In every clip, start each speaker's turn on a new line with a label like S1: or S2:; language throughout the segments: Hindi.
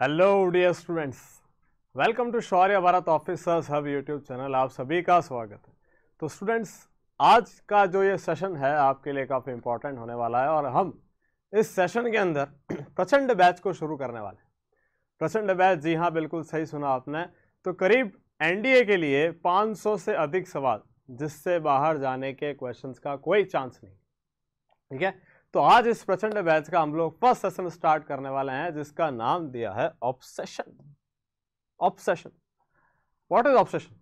S1: Hello dear students welcome to Shaurya Bharat officers hub YouTube channel आप सभी का स्वागत है तो स्टूडेंट्स आज का जो ये सेशन है आपके लिए काफ़ी इम्पोर्टेंट होने वाला है और हम इस सेशन के अंदर प्रचंड बैच को शुरू करने वाले हैं प्रचंड बैच जी हाँ बिल्कुल सही सुना आपने तो करीब एनडीए के लिए 500 से अधिक सवाल जिससे बाहर जाने के क्वेश्चंस का कोई चांस नहीं ठीक है तो आज इस प्रचंड बैच का हम लोग फर्स्ट सेशन स्टार्ट करने वाले हैं जिसका नाम दिया है obsession obsession what is obsession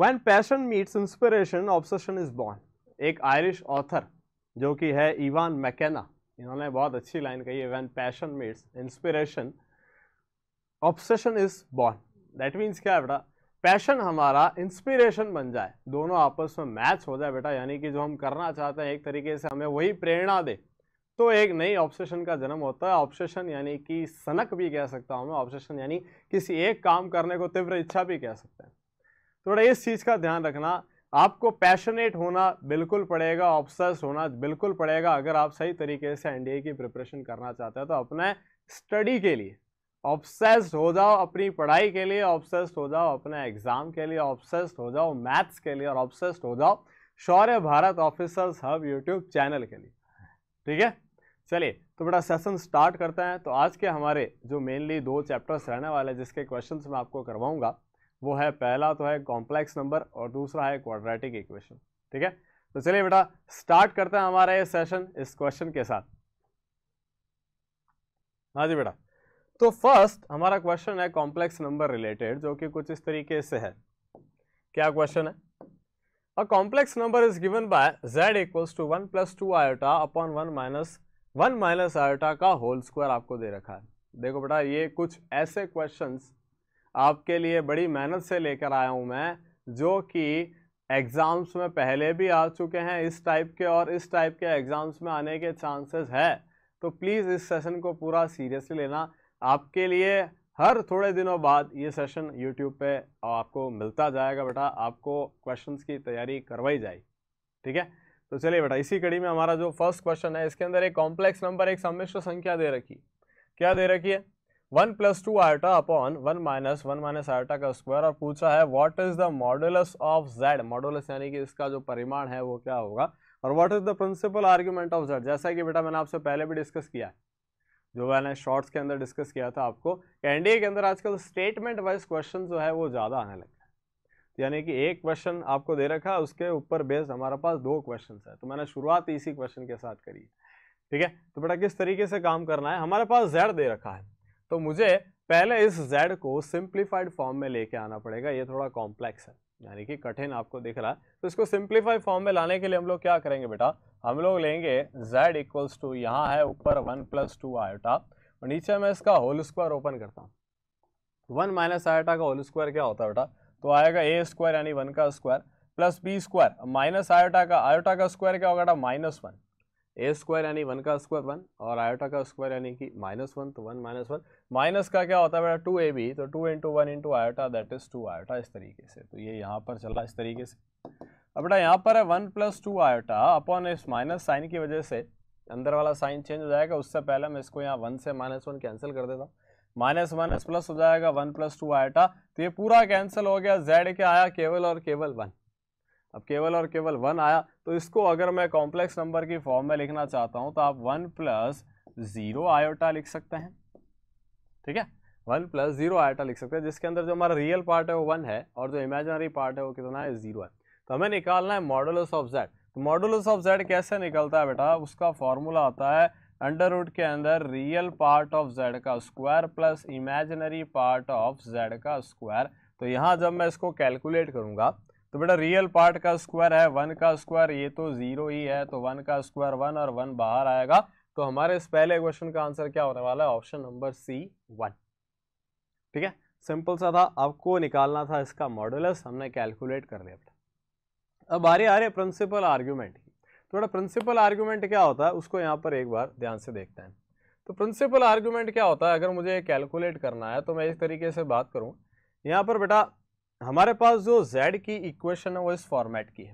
S1: when passion meets inspiration obsession is born एक आयरिश ऑथर जो कि है इवान मैकेना इन्होंने बहुत अच्छी लाइन कही है when passion meets inspiration obsession is born that means क्या बेटा पैशन हमारा इंस्पिरेशन बन जाए दोनों आपस में मैच हो जाए बेटा यानी कि जो हम करना चाहते हैं एक तरीके से हमें वही प्रेरणा दे तो एक नई ऑप्शेशन का जन्म होता है ऑप्शेशन यानी कि सनक भी कह सकता हूँ मैं ऑप्शेशन यानी किसी एक काम करने को तीव्र इच्छा भी कह सकते हैं थोड़ा तो इस चीज़ का ध्यान रखना आपको पैशनेट होना बिल्कुल पड़ेगा ऑप्शस होना बिल्कुल पड़ेगा अगर आप सही तरीके से एनडीए की प्रिपरेशन करना चाहते हैं तो अपने स्टडी के लिए ऑब्सेस्ड हो जाओ अपनी पढ़ाई के लिए ऑब्सेस्ड हो जाओ अपने एग्जाम के लिए ऑब्सेस्ड हो जाओ मैथ्स के लिए और ऑब्सेस्ड हो जाओ Shaurya Bharat officers hub YouTube channel के लिए ठीक है चलिए तो बेटा सेशन स्टार्ट करते हैं तो आज के हमारे जो मेनली दो चैप्टर्स रहने वाले जिसके क्वेश्चन मैं आपको करवाऊंगा वो है पहला तो है कॉम्प्लेक्स नंबर और दूसरा है क्वाड्रेटिक इक्वेशन ठीक है तो चलिए बेटा स्टार्ट करते हैं हमारा ये सेशन इस क्वेश्चन के साथ हाँ जी बेटा तो फर्स्ट हमारा क्वेश्चन है कॉम्प्लेक्स नंबर रिलेटेड जो कि कुछ इस तरीके से है क्या क्वेश्चन है a complex number is given by z equals to one plus two iota upon one minus one minus iota का होल स्क्वायर आपको दे रखा है देखो बेटा ये कुछ ऐसे क्वेश्चन आपके लिए बड़ी मेहनत से लेकर आया हूँ मैं जो कि एग्ज़ाम्स में पहले भी आ चुके हैं इस टाइप के और इस टाइप के एग्ज़ाम्स में आने के चांसेस है तो प्लीज़ इस सेशन को पूरा सीरियसली लेना आपके लिए हर थोड़े दिनों बाद ये सेशन यूट्यूब पे आपको मिलता जाएगा बेटा आपको क्वेश्चंस की तैयारी करवाई जाएगी ठीक है तो चलिए बेटा इसी कड़ी में हमारा जो फर्स्ट क्वेश्चन है इसके अंदर एक कॉम्प्लेक्स नंबर एक सम्मिश्र संख्या दे रखी क्या दे रखी है one plus two iota upon one minus one minus iota का स्क्वायर और पूछा है what is the modulus of z modulus यानी कि इसका जो परिमाण है वो क्या होगा और what is the principal argument of z जैसा कि बेटा मैंने आपसे पहले भी डिस्कस किया है जो मैंने शॉर्ट्स के अंदर डिस्कस किया था आपको एनडीए के अंदर आजकल स्टेटमेंट वाइज क्वेश्चन जो है वो ज़्यादा आने लगे यानी कि एक क्वेश्चन आपको दे रखा है उसके ऊपर बेस्ड हमारे पास दो क्वेश्चन है तो मैंने शुरुआत इसी क्वेश्चन के साथ करी ठीक है तो बेटा किस तरीके से काम करना है हमारे पास जेड दे रखा है तो मुझे पहले इस जेड को सिंप्लीफाइड फॉर्म में लेके आना पड़ेगा ये थोड़ा कॉम्प्लेक्स है यानी कि कठिन आपको दिख रहा है तो इसको सिंप्लीफाई फॉर्म में लाने के लिए हम लोग क्या करेंगे बेटा हम लोग लेंगे z इक्वल्स टू यहाँ है ऊपर वन प्लस टू आयोटा और नीचे मैं इसका होल स्क्वायर ओपन करता हूँ वन माइनस आयोटा का होल स्क्वायर क्या होता है बेटा तो आएगा ए स्क्वायर यानी वन का square plus b square minus iota का आयोटा का स्क्वायर क्या होगा बेटा माइनस वन ए स्क्वायर यानी वन का स्क्वायर वन और आयोटा का स्क्वायर यानी कि माइनस वन तो वन माइनस वन माइनस का क्या होता है बेटा टू ए बी तो two into one into iota that is two iota इस तरीके से तो ये यहाँ पर चल रहा इस तरीके से अब बेटा यहाँ पर है one plus two iota upon इस माइनस साइन की वजह से अंदर वाला साइन चेंज हो जाएगा उससे पहले मैं इसको यहाँ वन से माइनस वन कैंसिल कर देता हूँ माइनस वन प्लस हो जाएगा वन प्लस टू आयोटा तो ये पूरा कैंसिल हो गया जेड के आया केवल और केवल वन अब केवल और केवल वन आया तो इसको अगर मैं कॉम्प्लेक्स नंबर की फॉर्म में लिखना चाहता हूँ तो आप वन प्लस ज़ीरो आयोटा लिख सकते हैं ठीक है वन प्लस ज़ीरो आयोटा लिख सकते हैं जिसके अंदर जो हमारा रियल पार्ट है वो वन है और जो इमेजनरी पार्ट है वो कितना है ज़ीरो है तो हमें निकालना है मॉडुलस ऑफ जेड तो मॉडुलस ऑफ जेड कैसे निकलता है बेटा उसका फॉर्मूला आता है अंडर रूट के अंदर रियल पार्ट ऑफ जेड का square plus imaginary part of Z का स्क्वायर तो यहाँ जब मैं इसको कैलकुलेट करूँगा तो बेटा रियल पार्ट का स्क्वायर है वन का स्क्वायर ये तो जीरो ही है तो वन का स्क्वायर वन और वन बाहर आएगा तो हमारे इस पहले क्वेश्चन का आंसर क्या होने वाला है ऑप्शन नंबर सी वन ठीक है सिंपल सा था आपको निकालना था इसका मॉडुलस हमने कैलकुलेट कर लिया अब आ रही आ रही प्रिंसिपल आर्ग्यूमेंट की बेटा प्रिंसिपल आर्ग्यूमेंट क्या होता है उसको यहाँ पर एक बार ध्यान से देखते हैं तो प्रिंसिपल आर्ग्यूमेंट क्या होता है अगर मुझे कैलकुलेट करना है तो मैं इस तरीके से बात करूँ यहाँ पर बेटा हमारे पास जो z की इक्वेशन है वो इस फॉर्मेट की है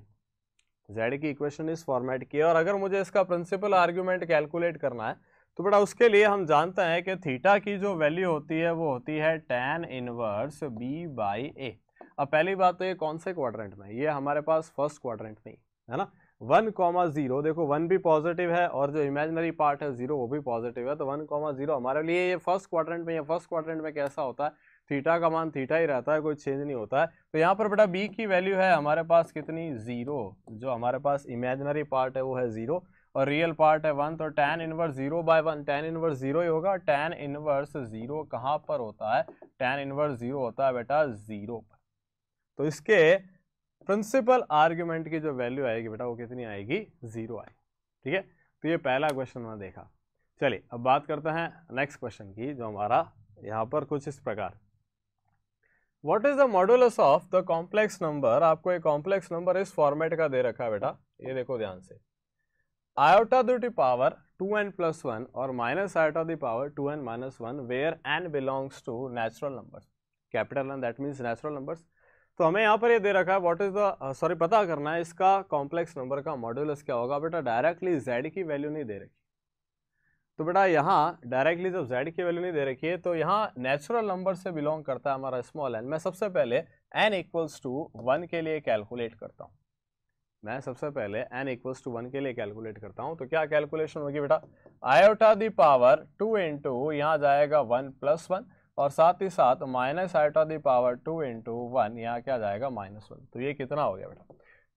S1: z की इक्वेशन इस फॉर्मेट की है और अगर मुझे इसका प्रिंसिपल आर्ग्यूमेंट कैलकुलेट करना है तो बेटा उसके लिए हम जानते हैं कि थीटा की जो वैल्यू होती है वो होती है tan inverse B by A अब पहली बात तो ये कौन से क्वाड्रेंट में ये हमारे पास फर्स्ट क्वाड्रेंट में है ना वन कॉमा जीरो देखो वन भी पॉजिटिव है और जो इमेजनरी पार्ट है जीरो वो भी पॉजिटिव है तो वन कॉमा जीरो हमारे लिए ये फर्स्ट क्वाड्रेंट में या फर्स्ट क्वाड्रेंट में कैसा होता है थीटा का मान थीटा ही रहता है कोई चेंज नहीं होता है तो यहाँ पर बेटा बी की वैल्यू है हमारे पास कितनी ज़ीरो जो हमारे पास इमेजनरी पार्ट है वो है ज़ीरो और रियल पार्ट है वन तो tan inverse zero by one tan inverse zero ही होगा टेन इनवर्स जीरो कहाँ पर होता है टेन इनवर्स जीरो होता है बेटा जीरो पर तो इसके प्रिंसिपल आर्ग्यूमेंट की जो वैल्यू आएगी बेटा वो कितनी आएगी जीरो आएगी ठीक है तो ये पहला क्वेश्चन मैंने देखा चलिए अब बात करते हैं नेक्स्ट क्वेश्चन की जो हमारा यहाँ पर कुछ इस प्रकार what is the modulus of the complex number आपको एक कॉम्प्लेक्स नंबर इस फॉर्मेट का दे रखा है बेटा ये देखो ध्यान से iota to the power two N plus one और minus iota the power two N minus one where N belongs to natural numbers capital N that means natural numbers तो हमें यहाँ पर ये दे रखा है व्हाट इज द सॉरी पता करना है इसका कॉम्प्लेक्स नंबर का मॉड्यूलस क्या होगा बेटा डायरेक्टली जेड की वैल्यू नहीं दे रखी तो बेटा यहाँ डायरेक्टली जब जेड की वैल्यू नहीं दे रखी है तो यहाँ नेचुरल नंबर से बिलोंग करता है हमारा स्मॉल एन मैं सबसे पहले एन इक्वल्स टू वन के लिए कैलकुलेट करता हूँ मैं सबसे पहले एन इक्वल्स टू वन के लिए कैलकुलेट करता हूँ तो क्या कैलकुलेशन होगी बेटा iota the power two into यहाँ जाएगा वन प्लस वन और साथ ही साथ minus iota the power two into one यहाँ क्या जाएगा माइनस वन तो ये कितना हो गया बेटा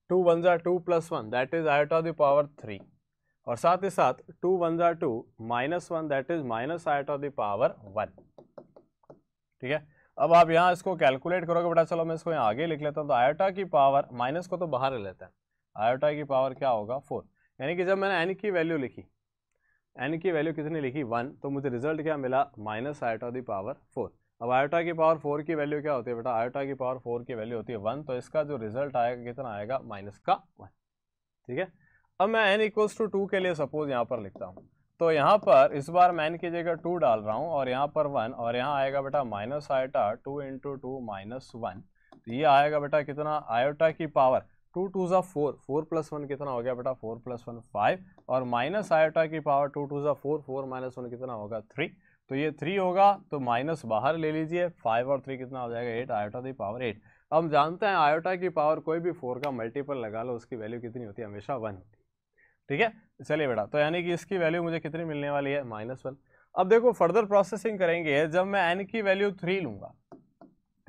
S1: टू वन जा two plus one that is iota the power three और साथ ही साथ टू वन ज़ा two minus one that is minus iota of the power one ठीक है अब आप यहाँ इसको कैलकुलेट करोगे बेटा चलो मैं इसको यहाँ आगे लिख लेता हूँ तो आयोटा की पावर माइनस को तो बाहर ले लेते हैं आयोटा की पावर क्या होगा फोर यानी कि जब मैंने एन की वैल्यू लिखी एन की वैल्यू कितनी लिखी वन तो मुझे रिजल्ट क्या मिला minus iota the power four अब आयोटा की पावर फोर की वैल्यू क्या होती है बेटा आयोटा की पावर फोर की वैल्यू होती है वन तो इसका जो रिजल्ट आएगा कितना आएगा माइनस का वन ठीक है अब मैं एन इक्वल्स टू टू के लिए सपोज यहाँ पर लिखता हूँ तो यहाँ पर इस बार मैं एन की जगह टू डाल रहा हूँ और यहाँ पर वन और यहाँ आएगा बेटा minus iota two into two minus one तो ये आएगा बेटा कितना आयोटा की पावर टू टू ज़ा फोर फोर प्लस वन कितना हो गया बेटा फोर प्लस वन फाइव और माइनस आयोटा की पावर टू टू ज़ा फोर फोर माइनस वन कितना होगा थ्री तो ये थ्री होगा तो माइनस बाहर ले लीजिए फाइव और थ्री कितना हो जाएगा eight iota the power eight हम जानते हैं आयोटा की पावर कोई भी फोर का मल्टीपल लगा लो उसकी वैल्यू कितनी होती है हमेशा वन होती है ठीक है चलिए बेटा तो यानी कि इसकी वैल्यू मुझे कितनी मिलने वाली है माइनस वन अब देखो फर्दर प्रोसेसिंग करेंगे जब मैं एन की वैल्यू थ्री लूंगा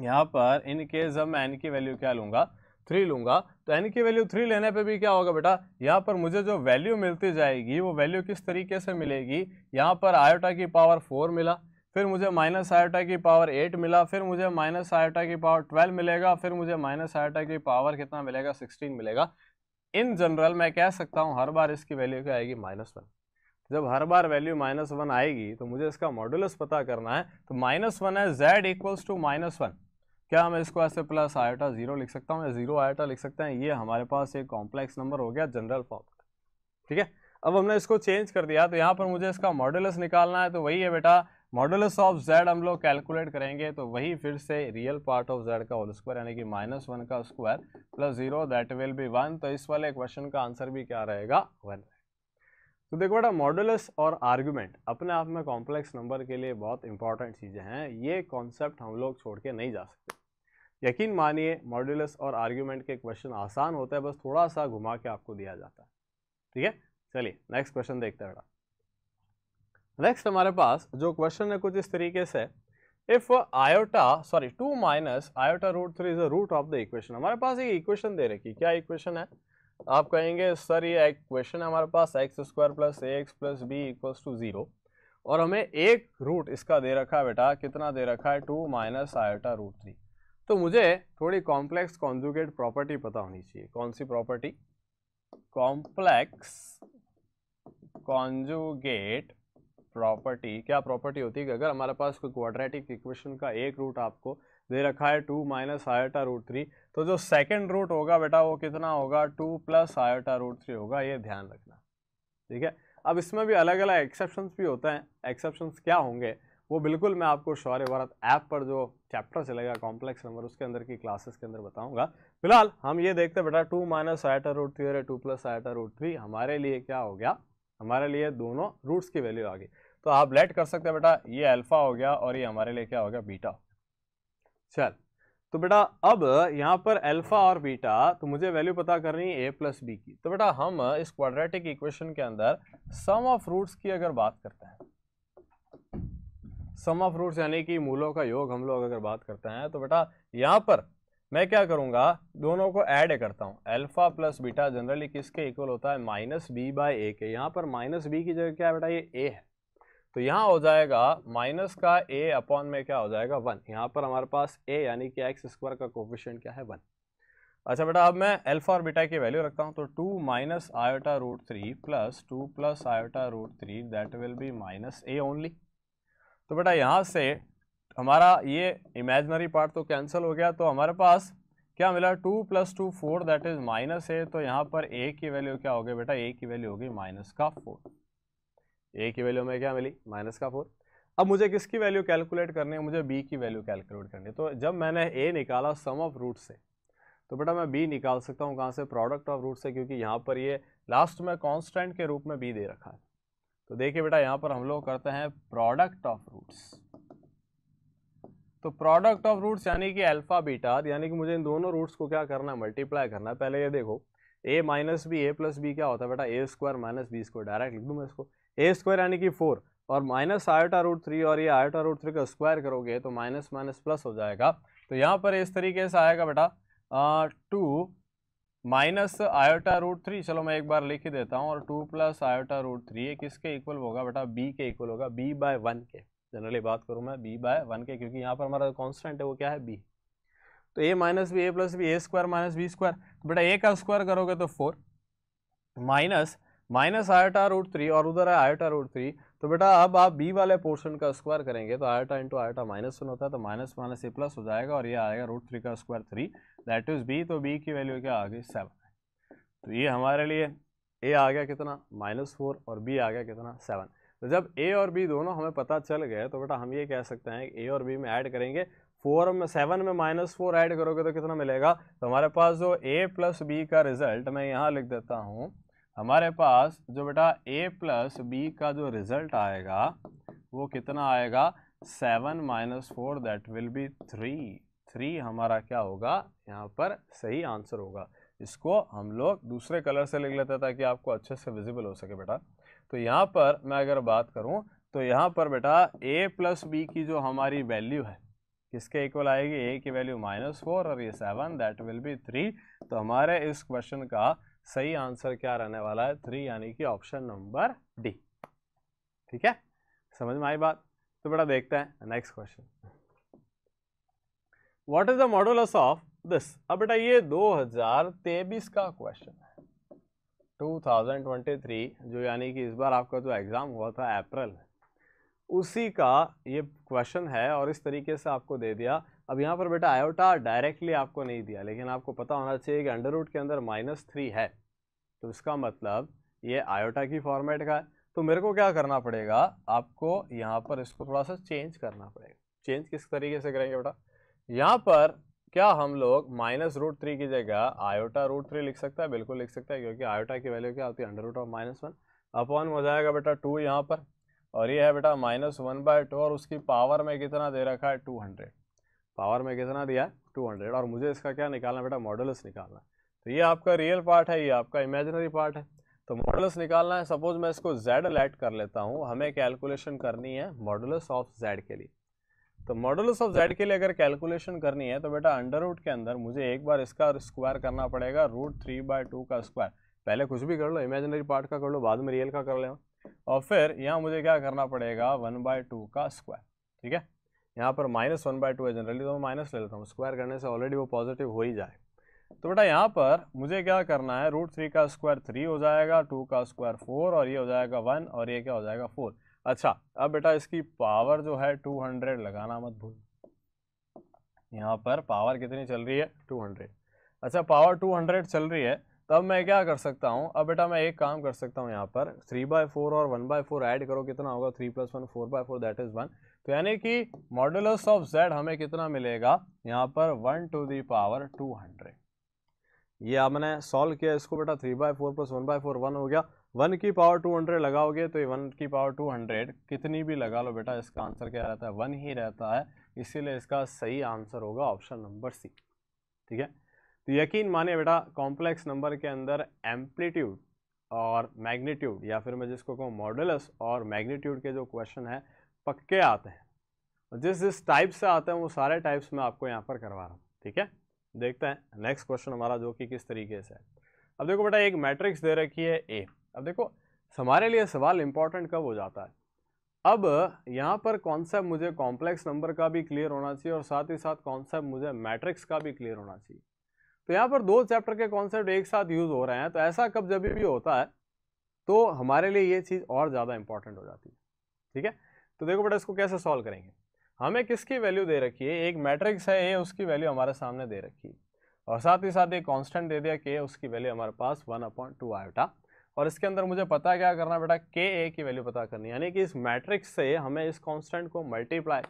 S1: यहाँ पर इन केस जब मैं एन की वैल्यू क्या लूंगा थ्री लूंगा तो एन की वैल्यू थ्री लेने पे भी क्या होगा बेटा यहाँ पर मुझे जो वैल्यू मिलती जाएगी वो वैल्यू किस तरीके से मिलेगी यहाँ पर आयोटा की पावर फोर मिला फिर मुझे माइनस आयोटा की पावर एट मिला फिर मुझे माइनस आयोटा की पावर ट्वेल्व मिलेगा फिर मुझे माइनस आयोटा की पावर कितना मिलेगा सिक्सटीन मिलेगा इन जनरल मैं कह सकता हूँ हर बार इसकी वैल्यू क्या आएगी माइनस वन जब हर बार वैल्यू माइनस वन आएगी तो मुझे इसका मॉडुलस पता करना है तो माइनस वन है Z equals to minus one क्या मैं इसको ऐसे प्लस आयोटा जीरो लिख सकता हूँ या जीरो आयोटा लिख सकते हैं ये हमारे पास एक कॉम्प्लेक्स नंबर हो गया जनरल फॉर्म का ठीक है अब हमने इसको चेंज कर दिया तो यहाँ पर मुझे इसका मॉडुलस निकालना है तो वही है बेटा मॉडुलस ऑफ जेड हम लोग कैलकुलेट करेंगे तो वही फिर से रियल पार्ट ऑफ जेड का होल स्क्वायर यानी कि माइनस वन का square plus zero that will be one तो इस वाले क्वेश्चन का आंसर भी क्या रहेगा वन तो देखो बेटा मॉडुलस और आर्ग्यूमेंट अपने आप में कॉम्प्लेक्स नंबर के लिए बहुत इंपॉर्टेंट चीज़ें हैं ये कॉन्सेप्ट हम लोग छोड़ के नहीं जा सकते यकीन मानिए मॉडुलस और आर्ग्यूमेंट के क्वेश्चन आसान होते हैं बस थोड़ा सा घुमा के आपको दिया जाता है ठीक है चलिए नेक्स्ट क्वेश्चन देखते हैं बेटा नेक्स्ट हमारे पास जो क्वेश्चन है कुछ इस तरीके से if iota sorry two minus iota root three is the root of the equation हमारे पास एक इक्वेशन दे रखी क्या इक्वेशन है आप कहेंगे सर ये एक क्वेश्चन है हमारे पास x square plus A X plus B equals to zero और हमें एक रूट इसका दे रखा है बेटा कितना दे रखा है two minus iota root three तो मुझे थोड़ी कॉम्प्लेक्स कॉन्जुगेट प्रॉपर्टी पता होनी चाहिए कौन सी प्रॉपर्टी कॉम्प्लेक्स कॉन्जुगेट प्रॉपर्टी क्या प्रॉपर्टी होती है कि अगर हमारे पास कोई क्वाड्रेटिक इक्वेशन का एक रूट आपको दे रखा है two minus iota root three तो जो सेकंड रूट होगा बेटा वो कितना होगा two plus iota root three होगा ये ध्यान रखना ठीक है अब इसमें भी अलग अलग एक्सेप्शंस भी होते हैं एक्सेप्शंस क्या होंगे वो बिल्कुल मैं आपको शौर्य भारत ऐप पर जो चैप्टर चलेगा कॉम्प्लेक्स नंबर उसके अंदर की क्लासेस के अंदर बताऊंगा फिलहाल हम ये देखते बेटा two minus iota root three और two plus iota root three हमारे लिए क्या हो गया हमारे लिए दोनों रूट्स की वैल्यू आ गई तो आप लेट कर सकते हैं बेटा ये अल्फ़ा हो गया और ये हमारे लिए क्या हो गया बीटा चल तो बेटा अब यहाँ पर अल्फ़ा और बीटा तो मुझे वैल्यू पता करनी है ए प्लस बी की तो बेटा हम इस क्वाड्रेटिक इक्वेशन के अंदर सम ऑफ रूट्स की अगर बात करते हैं सम ऑफ रूट्स यानी कि मूलों का योग हम लोग अगर बात करते हैं तो बेटा यहाँ पर मैं क्या करूँगा दोनों को ऐड करता हूँ अल्फ़ा प्लस बीटा जनरली किसके इक्वल होता है माइनस बी बाई ए के यहाँ पर माइनस बी की जगह क्या है बेटा ये ए है तो यहाँ हो जाएगा माइनस का ए अपॉन में क्या हो जाएगा वन यहाँ पर हमारे पास ए यानी कि एक्स स्क्वायर का कोफिशियंट क्या है वन अच्छा बेटा अब मैं अल्फ़ा और बीटा की वैल्यू रखता हूँ तो two minus iota root three plus two plus iota root three that will be minus A only तो बेटा यहाँ से हमारा ये इमेजनरी पार्ट तो कैंसिल हो गया तो हमारे पास क्या मिला two plus two four that is minus है तो यहाँ पर ए की वैल्यू क्या हो गई बेटा ए की वैल्यू होगी माइनस का फोर ए की वैल्यू में क्या मिली माइनस का फोर अब मुझे किसकी वैल्यू कैलकुलेट करनी है मुझे बी की वैल्यू कैलकुलेट करनी है तो जब मैंने ए निकाला सम ऑफ रूट से तो बेटा मैं बी निकाल सकता हूँ कहाँ से प्रोडक्ट ऑफ रूट से क्योंकि यहाँ पर ये लास्ट में कॉन्स्टेंट के रूप में बी दे रखा है तो देखिए बेटा यहाँ पर हम लोग करते हैं प्रोडक्ट ऑफ रूट्स तो प्रोडक्ट ऑफ रूट्स यानी कि अल्फ़ा बीटा यानी कि मुझे इन दोनों रूट्स को क्या करना है मल्टीप्लाई करना है पहले ये देखो A minus B A plus B क्या होता है बेटा A square minus B square direct लिख दूँ मैं इसको ए स्क्वायर यानी कि फोर और माइनस आयोटा रूट थ्री और ये आयोटा रूट थ्री का स्क्वायर करोगे तो माइनस माइनस प्लस हो जाएगा तो यहाँ पर इस तरीके से आएगा बेटा two minus iota root three चलो मैं एक बार लिख ही देता हूँ और two plus iota root three ये किसके इक्वल होगा बेटा बी के इक्वल होगा बी बाय वन के जनरली बात करूँ मैं बी बाय वन के क्योंकि यहाँ पर हमारा कॉन्स्टेंट है वो क्या है बी तो A minus B A plus B A square minus B square तो बेटा ए का स्क्वायर करोगे तो four minus minus iota root three और उधर है आयटा रूट थ्री तो बेटा अब आप बी वाले पोर्शन का स्क्वायर करेंगे तो iota into iota minus one होता है तो माइनस माइनस ए प्लस हो जाएगा और ये आएगा रूट थ्री का square three that is B तो बी की वैल्यू क्या आ गई सेवन तो ये हमारे लिए ए आ गया कितना माइनस फोर और बी आ गया कितना सेवन तो जब ए और बी दोनों हमें पता चल गए तो बेटा हम ये कह सकते हैं ए और बी में ऐड करेंगे फोर में सेवन में माइनस फोर ऐड करोगे तो कितना मिलेगा तो हमारे पास जो ए प्लस बी का रिजल्ट मैं यहाँ लिख देता हूँ हमारे पास जो बेटा ए प्लस बी का जो रिजल्ट आएगा वो कितना आएगा seven minus four that will be three three हमारा क्या होगा यहाँ पर सही आंसर होगा इसको हम लोग दूसरे कलर से लिख लेते हैं ताकि आपको अच्छे से विजिबल हो सके बेटा तो यहाँ पर मैं अगर बात करूँ तो यहाँ पर बेटा ए प्लस बी की जो हमारी वैल्यू है किसके इक्वल आएगी ए की वैल्यू माइनस फोर और ये seven that will be three तो हमारे इस क्वेश्चन का सही आंसर क्या रहने वाला है थ्री यानी कि ऑप्शन नंबर डी ठीक है समझ में आई बात तो बेटा देखते हैं next question what is the modulus of this अब बेटा ये 2023 का क्वेश्चन है 2023 जो यानी कि इस बार आपका जो एग्ज़ाम हुआ था अप्रैल उसी का ये क्वेश्चन है और इस तरीके से आपको दे दिया अब यहाँ पर बेटा आयोटा डायरेक्टली आपको नहीं दिया लेकिन आपको पता होना चाहिए कि अंडर रूट के अंदर माइनस थ्री है तो इसका मतलब ये आयोटा की फॉर्मेट का है तो मेरे को क्या करना पड़ेगा आपको यहाँ पर इसको थोड़ा सा चेंज करना पड़ेगा चेंज किस तरीके से करेंगे बेटा यहाँ पर क्या हम लोग माइनस रूट थ्री की जगह आयोटा रूट थ्री लिख सकता है बिल्कुल लिख सकता है क्योंकि आयोटा की वैल्यू क्या होती है under root of minus one upon हो जाएगा बेटा टू यहाँ पर और ये है बेटा माइनस वन बाय टू और उसकी पावर में कितना दे रखा है टू हंड्रेड पावर में कितना दिया है टू हंड्रेड और मुझे इसका क्या निकालना बेटा मॉडल्स निकालना तो ये आपका रियल पार्ट है ये आपका इमेजनरी पार्ट है तो मॉडल्स निकालना है सपोज मैं इसको जेड लेट कर लेता हूँ हमें कैलकुलेशन करनी है मॉडल्स ऑफ जेड के लिए तो मॉडल्स ऑफ जेड के लिए अगर कैलकुलेशन करनी है तो बेटा अंडर रूट के अंदर मुझे एक बार इसका स्क्वायर करना पड़ेगा रूट थ्री बाय टू का स्क्वायर पहले कुछ भी कर लो इमेजनरी पार्ट का कर लो बाद में रियल का कर लो और फिर यहाँ मुझे क्या करना पड़ेगा वन बाय टू का स्क्वायर ठीक है यहाँ पर माइनस वन बाय टू है जनरली तो मैं माइनस ले लेता हूँ स्क्वायर करने से ऑलरेडी वो पॉजिटिव हो ही जाए तो बेटा यहाँ पर मुझे क्या करना है रूट थ्री का स्क्वायर थ्री हो जाएगा टू का स्क्वायर फोर और ये हो जाएगा वन और ये क्या हो जाएगा फोर अच्छा अब बेटा इसकी पावर जो है टू हंड्रेड लगाना मत भूल यहाँ पर पावर कितनी चल रही है टू हंड्रेड अच्छा पावर टू हंड्रेड चल रही है तब मैं क्या कर सकता हूँ अब बेटा मैं एक काम कर सकता हूँ यहाँ पर थ्री बाय फोर और वन बाय फोर ऐड करो कितना होगा three plus one four by four that is one तो यानी कि मॉडुलस ऑफ जेड हमें कितना मिलेगा यहाँ पर one two the power two hundred ये आपने सॉल्व किया इसको बेटा three by four plus one by four one हो गया वन की पावर टू हंड्रेड लगाओगे तो ये वन की पावर टू हंड्रेड कितनी भी लगा लो बेटा इसका आंसर क्या रहता है वन ही रहता है इसीलिए इसका सही आंसर होगा ऑप्शन नंबर सी ठीक है तो यकीन माने बेटा कॉम्प्लेक्स नंबर के अंदर एम्पलीट्यूड और मैग्नीट्यूड या फिर मैं जिसको कहूँ मॉडलस और मैग्नीट्यूड के जो क्वेश्चन है पक्के आते हैं जिस जिस टाइप से आते हैं वो सारे टाइप्स मैं आपको यहाँ पर करवा रहा हूँ ठीक है देखते हैं नेक्स्ट क्वेश्चन हमारा जो कि किस तरीके से है अब देखो बेटा एक मैट्रिक्स दे रखी है ए अब देखो हमारे लिए सवाल इंपॉर्टेंट कब हो जाता है अब यहाँ पर कॉन्सेप्ट मुझे कॉम्प्लेक्स नंबर का भी क्लियर होना चाहिए और साथ ही साथ कॉन्सेप्ट मुझे मैट्रिक्स का भी क्लियर होना चाहिए तो यहाँ पर दो चैप्टर के कॉन्सेप्ट एक साथ यूज़ हो रहे हैं तो ऐसा कब जब भी होता है तो हमारे लिए ये चीज़ और ज़्यादा इंपॉर्टेंट हो जाती है ठीक है तो देखो बेटा इसको कैसे सॉल्व करेंगे हमें किसकी वैल्यू दे रखी है एक मैट्रिक्स है ए उसकी वैल्यू हमारे सामने दे रखी है और साथ ही साथ एक कांस्टेंट दे दिया के उसकी वैल्यू हमारे पास वन अपॉइंट टू आयोटा और इसके अंदर मुझे पता क्या करना बेटा के ए की वैल्यू पता करनी यानी कि इस मैट्रिक्स से हमें इस कांस्टेंट को मल्टीप्लाई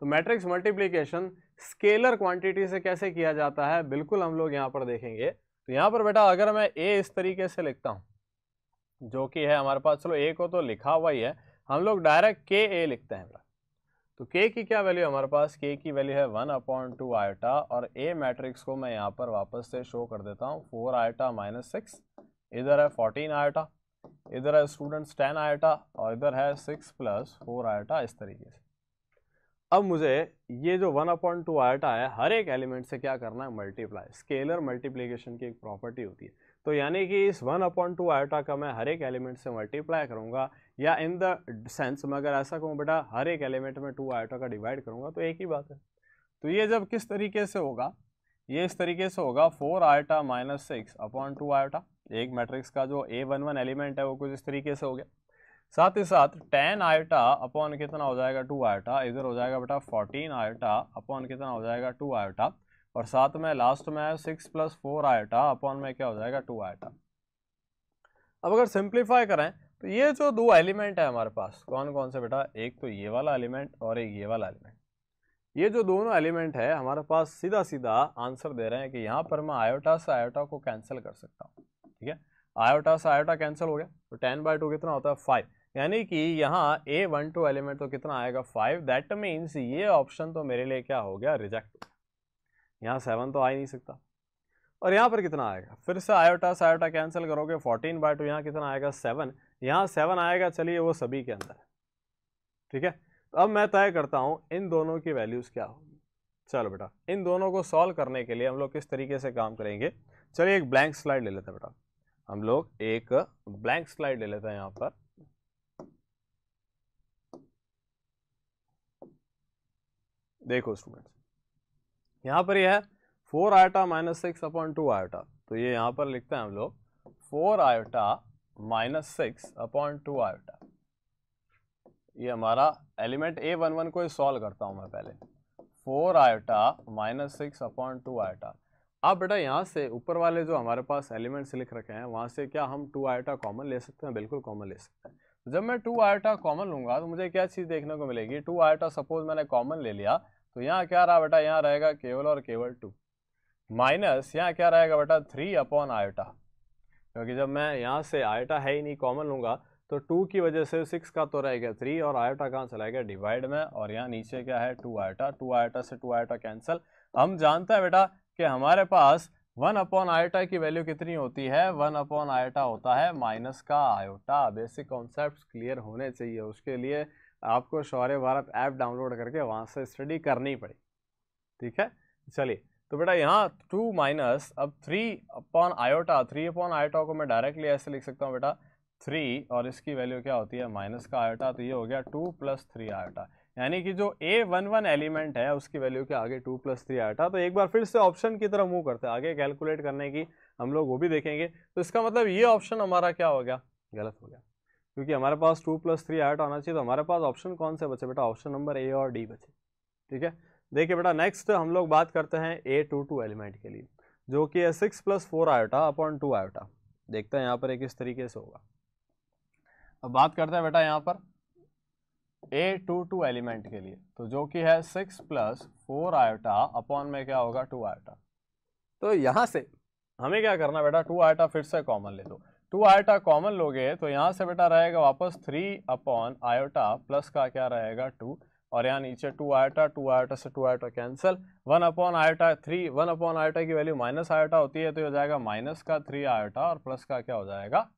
S1: तो मैट्रिक्स मल्टीप्लीकेशन स्केलर क्वांटिटी से कैसे किया जाता है बिल्कुल हम लोग यहाँ पर देखेंगे तो यहाँ पर बेटा अगर मैं ए इस तरीके से लिखता हूँ जो कि है हमारे पास चलो ए को तो लिखा हुआ ही है हम लोग डायरेक्ट के ए लिखते हैं बेटा तो के की क्या वैल्यू हमारे पास के की वैल्यू है वन अपॉइंट टू आयोटा और ए मैट्रिक्स को मैं यहाँ पर वापस से शो कर देता हूँ फोर आयोटा माइनस सिक्स इधर है फोर्टीन आयोटा इधर है स्टूडेंट्स टेन आयोटा और इधर है सिक्स प्लस फोर आयोटा इस तरीके से अब मुझे ये जो वन अपॉइंट टू आयोटा है हर एक एलिमेंट से क्या करना है मल्टीप्लाई स्केलर मल्टीप्लीकेशन की एक प्रॉपर्टी होती है तो यानी कि इस वन अपॉइंट टू आयोटा का मैं हर एक एलिमेंट से मल्टीप्लाई करूँगा या इन द सेंस में अगर ऐसा कहूँ बेटा हर एक एलिमेंट में टू आयोटा का डिवाइड करूँगा तो एक ही बात है तो ये जब किस तरीके से होगा ये इस तरीके से होगा four iota minus six upon two iota एक मैट्रिक्स का जो ए वन वन एलिमेंट है वो कुछ इस तरीके से हो गया साथ ही साथ टेन आयटा अपॉन कितना हो जाएगा टू आयटा इधर हो जाएगा बेटा फोर्टीन आयटा अपॉन कितना हो जाएगा टू आयटा और साथ में लास्ट में six plus four iota upon में क्या हो जाएगा टू आयटा अब अगर सिंप्लीफाई करें तो ये जो दो एलिमेंट है हमारे पास कौन कौन से बेटा एक तो ये वाला एलिमेंट और एक ये वाला एलिमेंट ये जो दोनों एलिमेंट है हमारे पास सीधा सीधा आंसर दे रहे हैं कि यहाँ पर मैं आयोटा से आयोटा को कैंसिल कर सकता हूँ ठीक है आयोटा से आयोटा कैंसिल हो गया तो टेन बाय टू कितना होता है फाइव यानी कि यहाँ ए वन टू एलिमेंट तो कितना आएगा फाइव दैट मीन्स ये ऑप्शन तो मेरे लिए क्या हो गया रिजेक्ट यहाँ सेवन तो आ ही नहीं सकता और यहाँ पर कितना आएगा फिर से आयोटा से आयोटा कैंसिल करोगे फोर्टीन बाय टू यहाँ कितना आएगा सेवन यहाँ सेवन आएगा चलिए वो सभी के अंदर ठीक है तो अब मैं तय करता हूँ इन दोनों की वैल्यूज़ क्या होगी चलो बेटा इन दोनों को सॉल्व करने के लिए हम लोग किस तरीके से काम करेंगे चलिए एक ब्लैंक स्लाइड ले लेते हैं बेटा हम लोग एक ब्लैंक स्लाइड ले लेते हैं यहां पर देखो स्टूडेंट्स यहां पर यह है four iota minus six upon two iota तो ये यहां पर लिखते हैं हम लोग four iota minus six upon two iota ये हमारा एलिमेंट ए वन वन को सॉल्व करता हूं मैं पहले four iota minus six upon two iota अब बेटा यहाँ से ऊपर वाले जो हमारे पास एलिमेंट्स लिख रखे हैं वहाँ से क्या हम टू आयोटा कॉमन ले सकते हैं बिल्कुल कॉमन ले सकते हैं तो जब मैं टू आयोटा कॉमन लूँगा तो मुझे क्या चीज़ देखने को मिलेगी टू आयोटा सपोज मैंने कॉमन ले लिया तो यहाँ क्या रहा बेटा यहाँ रहेगा केवल और केवल टू माइनस यहाँ क्या रहेगा बेटा थ्री अपॉन आयोटा क्योंकि जब मैं यहाँ से आयोटा है ही नहीं कॉमन लूँगा तो टू की वजह से सिक्स का तो रहेगा थ्री और आयोटा कहाँ चला गया डिवाइड में और यहाँ नीचे क्या है टू आयोटा टू आयोटा से टू आयोटा कैंसिल हम जानते हैं बेटा कि हमारे पास वन अपॉन आयोटा की वैल्यू कितनी होती है वन अपॉन आयोटा होता है माइनस का आयोटा बेसिक कॉन्सेप्ट क्लियर होने चाहिए उसके लिए आपको शौर्य भारत ऐप डाउनलोड करके वहाँ से स्टडी करनी पड़ी ठीक है चलिए तो बेटा यहाँ टू माइनस अब three upon iota three upon iota को मैं डायरेक्टली ऐसे लिख सकता हूँ बेटा थ्री और इसकी वैल्यू क्या होती है माइनस का आयोटा तो ये हो गया टू प्लस थ्री आयोटा यानी कि जो ए वन वन एलिमेंट है उसकी वैल्यू के आगे टू प्लस थ्री आया था तो एक बार फिर से ऑप्शन की तरफ मूव करते हैं आगे कैलकुलेट करने की हम लोग वो भी देखेंगे तो इसका मतलब ये ऑप्शन हमारा क्या हो गया गलत हो गया क्योंकि हमारे पास टू प्लस थ्री आठ आना चाहिए तो हमारे पास ऑप्शन कौन से बचे बेटा ऑप्शन नंबर ए और डी बचे ठीक है देखिए बेटा नेक्स्ट हम लोग बात करते हैं ए टू टू एलिमेंट के लिए जो कि है six plus four iota upon two iota देखते हैं यहाँ पर एक किस तरीके से होगा अब बात करते हैं बेटा यहाँ पर ए टू टू एलिमेंट के लिए तो जो कि है six plus four iota upon में क्या होगा टू आयोटा तो यहाँ से हमें क्या करना बेटा टू आयोटा फिर से कॉमन ले दो टू आयोटा कॉमन लोगे तो यहाँ से बेटा रहेगा वापस थ्री अपॉन आयोटा प्लस का क्या रहेगा टू और यहाँ नीचे टू आयोटा टू आयोटा से two iota cancel one upon iota three one upon iota की वैल्यू माइनस आयोटा होती है तो हो जाएगा माइनस का थ्री आयोटा और प्लस का क्या हो जाएगा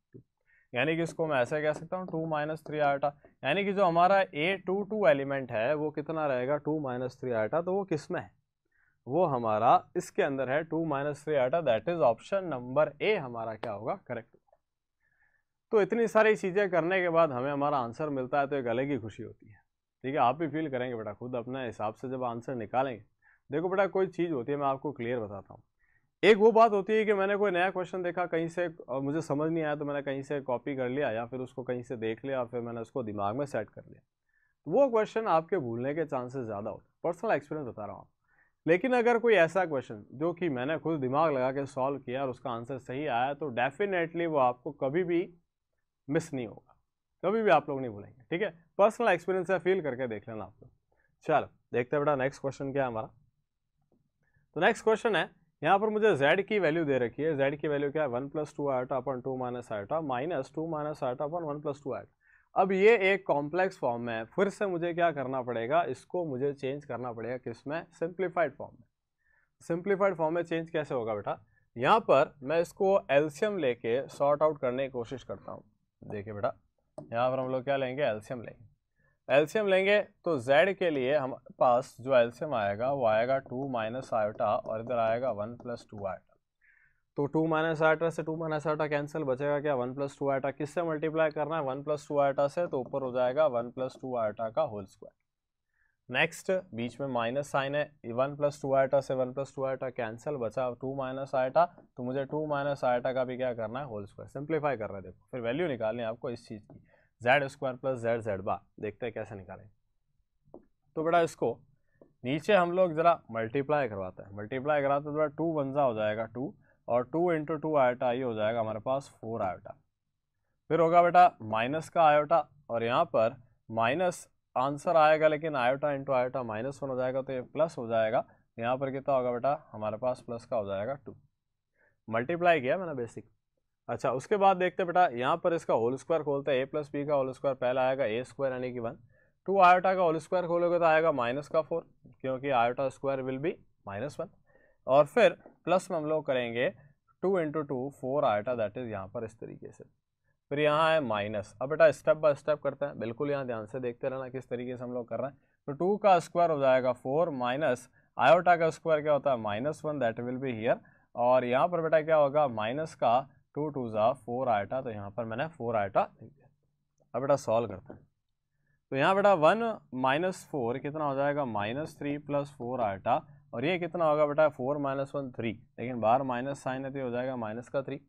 S1: यानी कि इसको मैं ऐसे कह सकता हूँ टू माइनस थ्री आटा यानी कि जो हमारा ए टू टू एलिमेंट है वो कितना रहेगा टू माइनस थ्री आटा तो वो किस में है वो हमारा इसके अंदर है two minus three iota that is option number A हमारा क्या होगा करेक्ट तो इतनी सारी चीज़ें करने के बाद हमें हमारा आंसर मिलता है तो एक अलग ही खुशी होती है ठीक है आप भी फील करेंगे बेटा खुद अपने हिसाब से जब आंसर निकालेंगे देखो बेटा कोई चीज़ होती है मैं आपको क्लियर बताता हूँ एक वो बात होती है कि मैंने कोई नया क्वेश्चन देखा कहीं से और मुझे समझ नहीं आया तो मैंने कहीं से कॉपी कर लिया या फिर उसको कहीं से देख लिया फिर मैंने उसको दिमाग में सेट कर लिया तो वो क्वेश्चन आपके भूलने के चांसेस ज़्यादा होते पर्सनल एक्सपीरियंस बता रहा हूँ लेकिन अगर कोई ऐसा क्वेश्चन जो कि मैंने खुद दिमाग लगा के सॉल्व किया और उसका आंसर सही आया तो डेफिनेटली वो आपको कभी भी मिस नहीं होगा कभी भी आप लोग नहीं भूलेंगे ठीक है पर्सनल एक्सपीरियंस है फील करके देख लेना आप लोग चलो देखते बेटा नेक्स्ट क्वेश्चन क्या है हमारा तो नेक्स्ट क्वेश्चन है यहाँ पर मुझे z की वैल्यू दे रखी है z की वैल्यू क्या है one plus two iota upon two minus iota minus two minus iota upon one plus two आटा अब ये एक कॉम्प्लेक्स फॉर्म में है फिर से मुझे क्या करना पड़ेगा इसको मुझे चेंज करना पड़ेगा किस में सिंप्लीफाइड फॉर्म में सिंप्लीफाइड फॉर्म में चेंज कैसे होगा बेटा यहाँ पर मैं इसको एल्शियम लेके सॉर्ट आउट करने की कोशिश करता हूँ देखिए बेटा यहाँ पर हम लोग क्या लेंगे एल्शियम लेंगे एल्शियम लेंगे तो z के लिए हमारे पास जो एल्शियम आएगा वो आएगा टू माइनस आयोटा और इधर आएगा वन प्लस टू आयोटा तो टू माइनस आयोटा से टू माइनस आयोटा कैंसिल बचेगा क्या वन प्लस टू आयोटा किससे मल्टीप्लाई करना है वन प्लस टू आयोटा से तो ऊपर हो जाएगा वन प्लस टू आयोटा का होल स्क्वायर नेक्स्ट बीच में माइनस साइन है वन प्लस टू आयोटा से one plus two iota cancel बचा टू माइनस आयोटा तो मुझे टू माइनस आयोटा का भी क्या करना है होल स्क्वायर सिंप्लीफाई कर रहे हैं देखो फिर वैल्यू निकालनी है आपको इस चीज़ की Z square plus Z Z bar देखते हैं कैसे निकालें तो बेटा इसको नीचे हम लोग ज़रा मल्टीप्लाई करवाते हैं मल्टीप्लाई कराते तो बेटा टू वंजा हो जाएगा टू और टू इंटू टू आयोटा ये हो जाएगा हमारे पास फोर आयोटा फिर होगा बेटा माइनस का आयोटा और यहाँ पर माइनस आंसर आएगा लेकिन iota into iota minus one हो जाएगा तो ये प्लस हो जाएगा यहाँ पर कितना होगा बेटा हमारे पास प्लस का हो जाएगा टू मल्टीप्लाई किया मैंने बेसिक अच्छा उसके बाद देखते बेटा यहाँ पर इसका होल स्क्वायर खोलते हैं ए प्लस बी का होल स्क्वायर पहला आएगा ए स्क्वायर यानी कि वन टू आयोटा का होल स्क्वायर खोलोगे तो आएगा माइनस का फोर क्योंकि iota square will be minus one और फिर प्लस में हम लोग करेंगे two into two four iota that is यहाँ पर इस तरीके से फिर यहाँ है माइनस अब बेटा स्टेप बाय स्टेप करते हैं बिल्कुल यहाँ ध्यान से देखते रहना किस तरीके से हम लोग कर रहे हैं तो टू का स्क्वायर हो जाएगा फोर माइनस आयोटा का स्क्वायर क्या होता है minus one that will be here और यहाँ पर बेटा क्या होगा माइनस का टू टू ज़ा फोर आयटा तो यहाँ पर मैंने फोर आयटा लिख दिया अब बेटा सॉल्व करते हैं तो यहाँ बेटा वन माइनस फोर कितना हो जाएगा minus three plus four iota और ये कितना होगा बेटा फोर माइनस वन थ्री लेकिन बाहर माइनस साइन है तो हो जाएगा माइनस का थ्री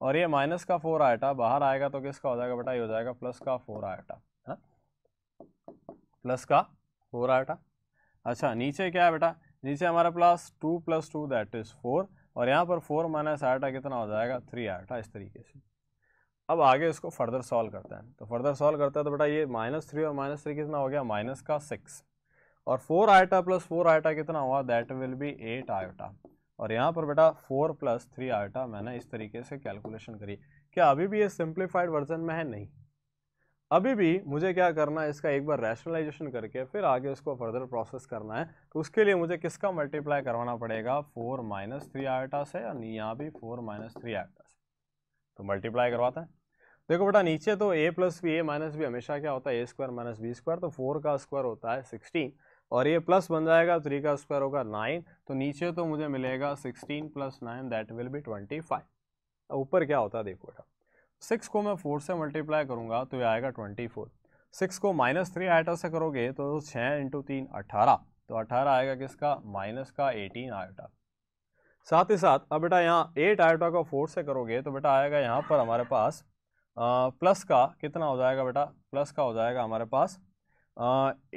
S1: और ये माइनस का फोर आयटा बाहर आएगा तो किसका हो जाएगा बेटा ये हो जाएगा प्लस का फोर आयटा है ना प्लस का फोर आइटा अच्छा नीचे क्या है बेटा नीचे हमारा plus two plus two that is four और यहाँ पर फोर माइनस आठा कितना हो जाएगा थ्री आठा इस तरीके से अब आगे इसको फर्दर सॉल्व करते हैं तो फर्दर सॉल्व करते हैं तो बेटा ये माइनस थ्री और माइनस थ्री कितना हो गया माइनस का सिक्स और four iota plus four iota कितना हुआ that will be eight iota और यहाँ पर बेटा फोर प्लस थ्री आयोटा मैंने इस तरीके से कैलकुलेशन करी क्या अभी भी ये सिंप्लीफाइड वर्जन में है नहीं अभी भी मुझे क्या करना है इसका एक बार रैशनलाइजेशन करके फिर आगे उसको फर्दर प्रोसेस करना है तो उसके लिए मुझे किसका मल्टीप्लाई करवाना पड़ेगा फोर माइनस थ्री आयटा से और यहाँ भी फोर माइनस थ्री आयटा से तो मल्टीप्लाई करवाते हैं देखो बेटा नीचे तो a plus B a minus b हमेशा क्या होता है a square minus B square तो फोर का स्क्वायर होता है सिक्सटीन और ये प्लस बन जाएगा थ्री का स्क्वायर होगा नाइन तो नीचे तो मुझे मिलेगा sixteen plus nine that will be twenty five ऊपर क्या होता है देखो बेटा सिक्स को मैं फोर से मल्टीप्लाई करूँगा तो ये आएगा ट्वेंटी फोर सिक्स को माइनस थ्री आइटा से करोगे तो छः इंटू तीन अट्ठारह तो अट्ठारह आएगा किसका माइनस का एटीन आयोटा साथ ही साथ अब बेटा यहाँ एट आयोटा को फोर से करोगे तो बेटा आएगा यहाँ पर हमारे पास आ, प्लस का कितना हो जाएगा बेटा प्लस का हो जाएगा हमारे पास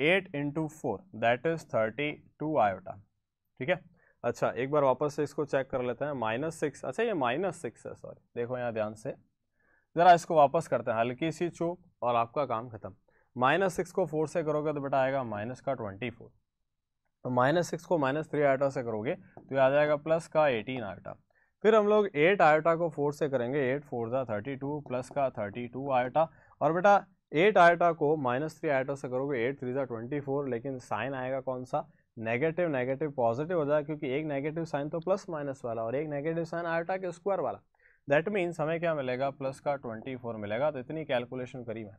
S1: eight into four that is thirty two iota ठीक है अच्छा एक बार वापस से इसको चेक कर लेते हैं माइनस सिक्स अच्छा ये माइनस सिक्स है सॉरी देखो यहाँ ध्यान से ज़रा इसको वापस करते हैं हल्की सी चूक और आपका काम खत्म माइनस सिक्स को फोर से करोगे तो बेटा आएगा माइनस का ट्वेंटी फोर तो माइनस सिक्स को माइनस थ्री आयोटा से करोगे तो ये आ जाएगा प्लस का एटीन आयोटा फिर हम लोग एट आयोटा को फोर से करेंगे एट फोर ज़ा थर्टी टू प्लस का थर्टी टू आयोटा और बेटा एट आयोटा को माइनस थ्री आयोटा से करोगे एट थ्री ज़ा ट्वेंटी फोर लेकिन साइन आएगा कौन सा नेगेटिव नेगेटिव पॉजिटिव हो जाएगा क्योंकि एक नेगेटिव साइन तो प्लस माइनस वाला और एक नेगेटिव साइन आयोटा के स्क्वायर वाला दैट मीन्स हमें क्या मिलेगा प्लस का ट्वेंटी फोर मिलेगा तो इतनी कैलकुलेशन करी मैं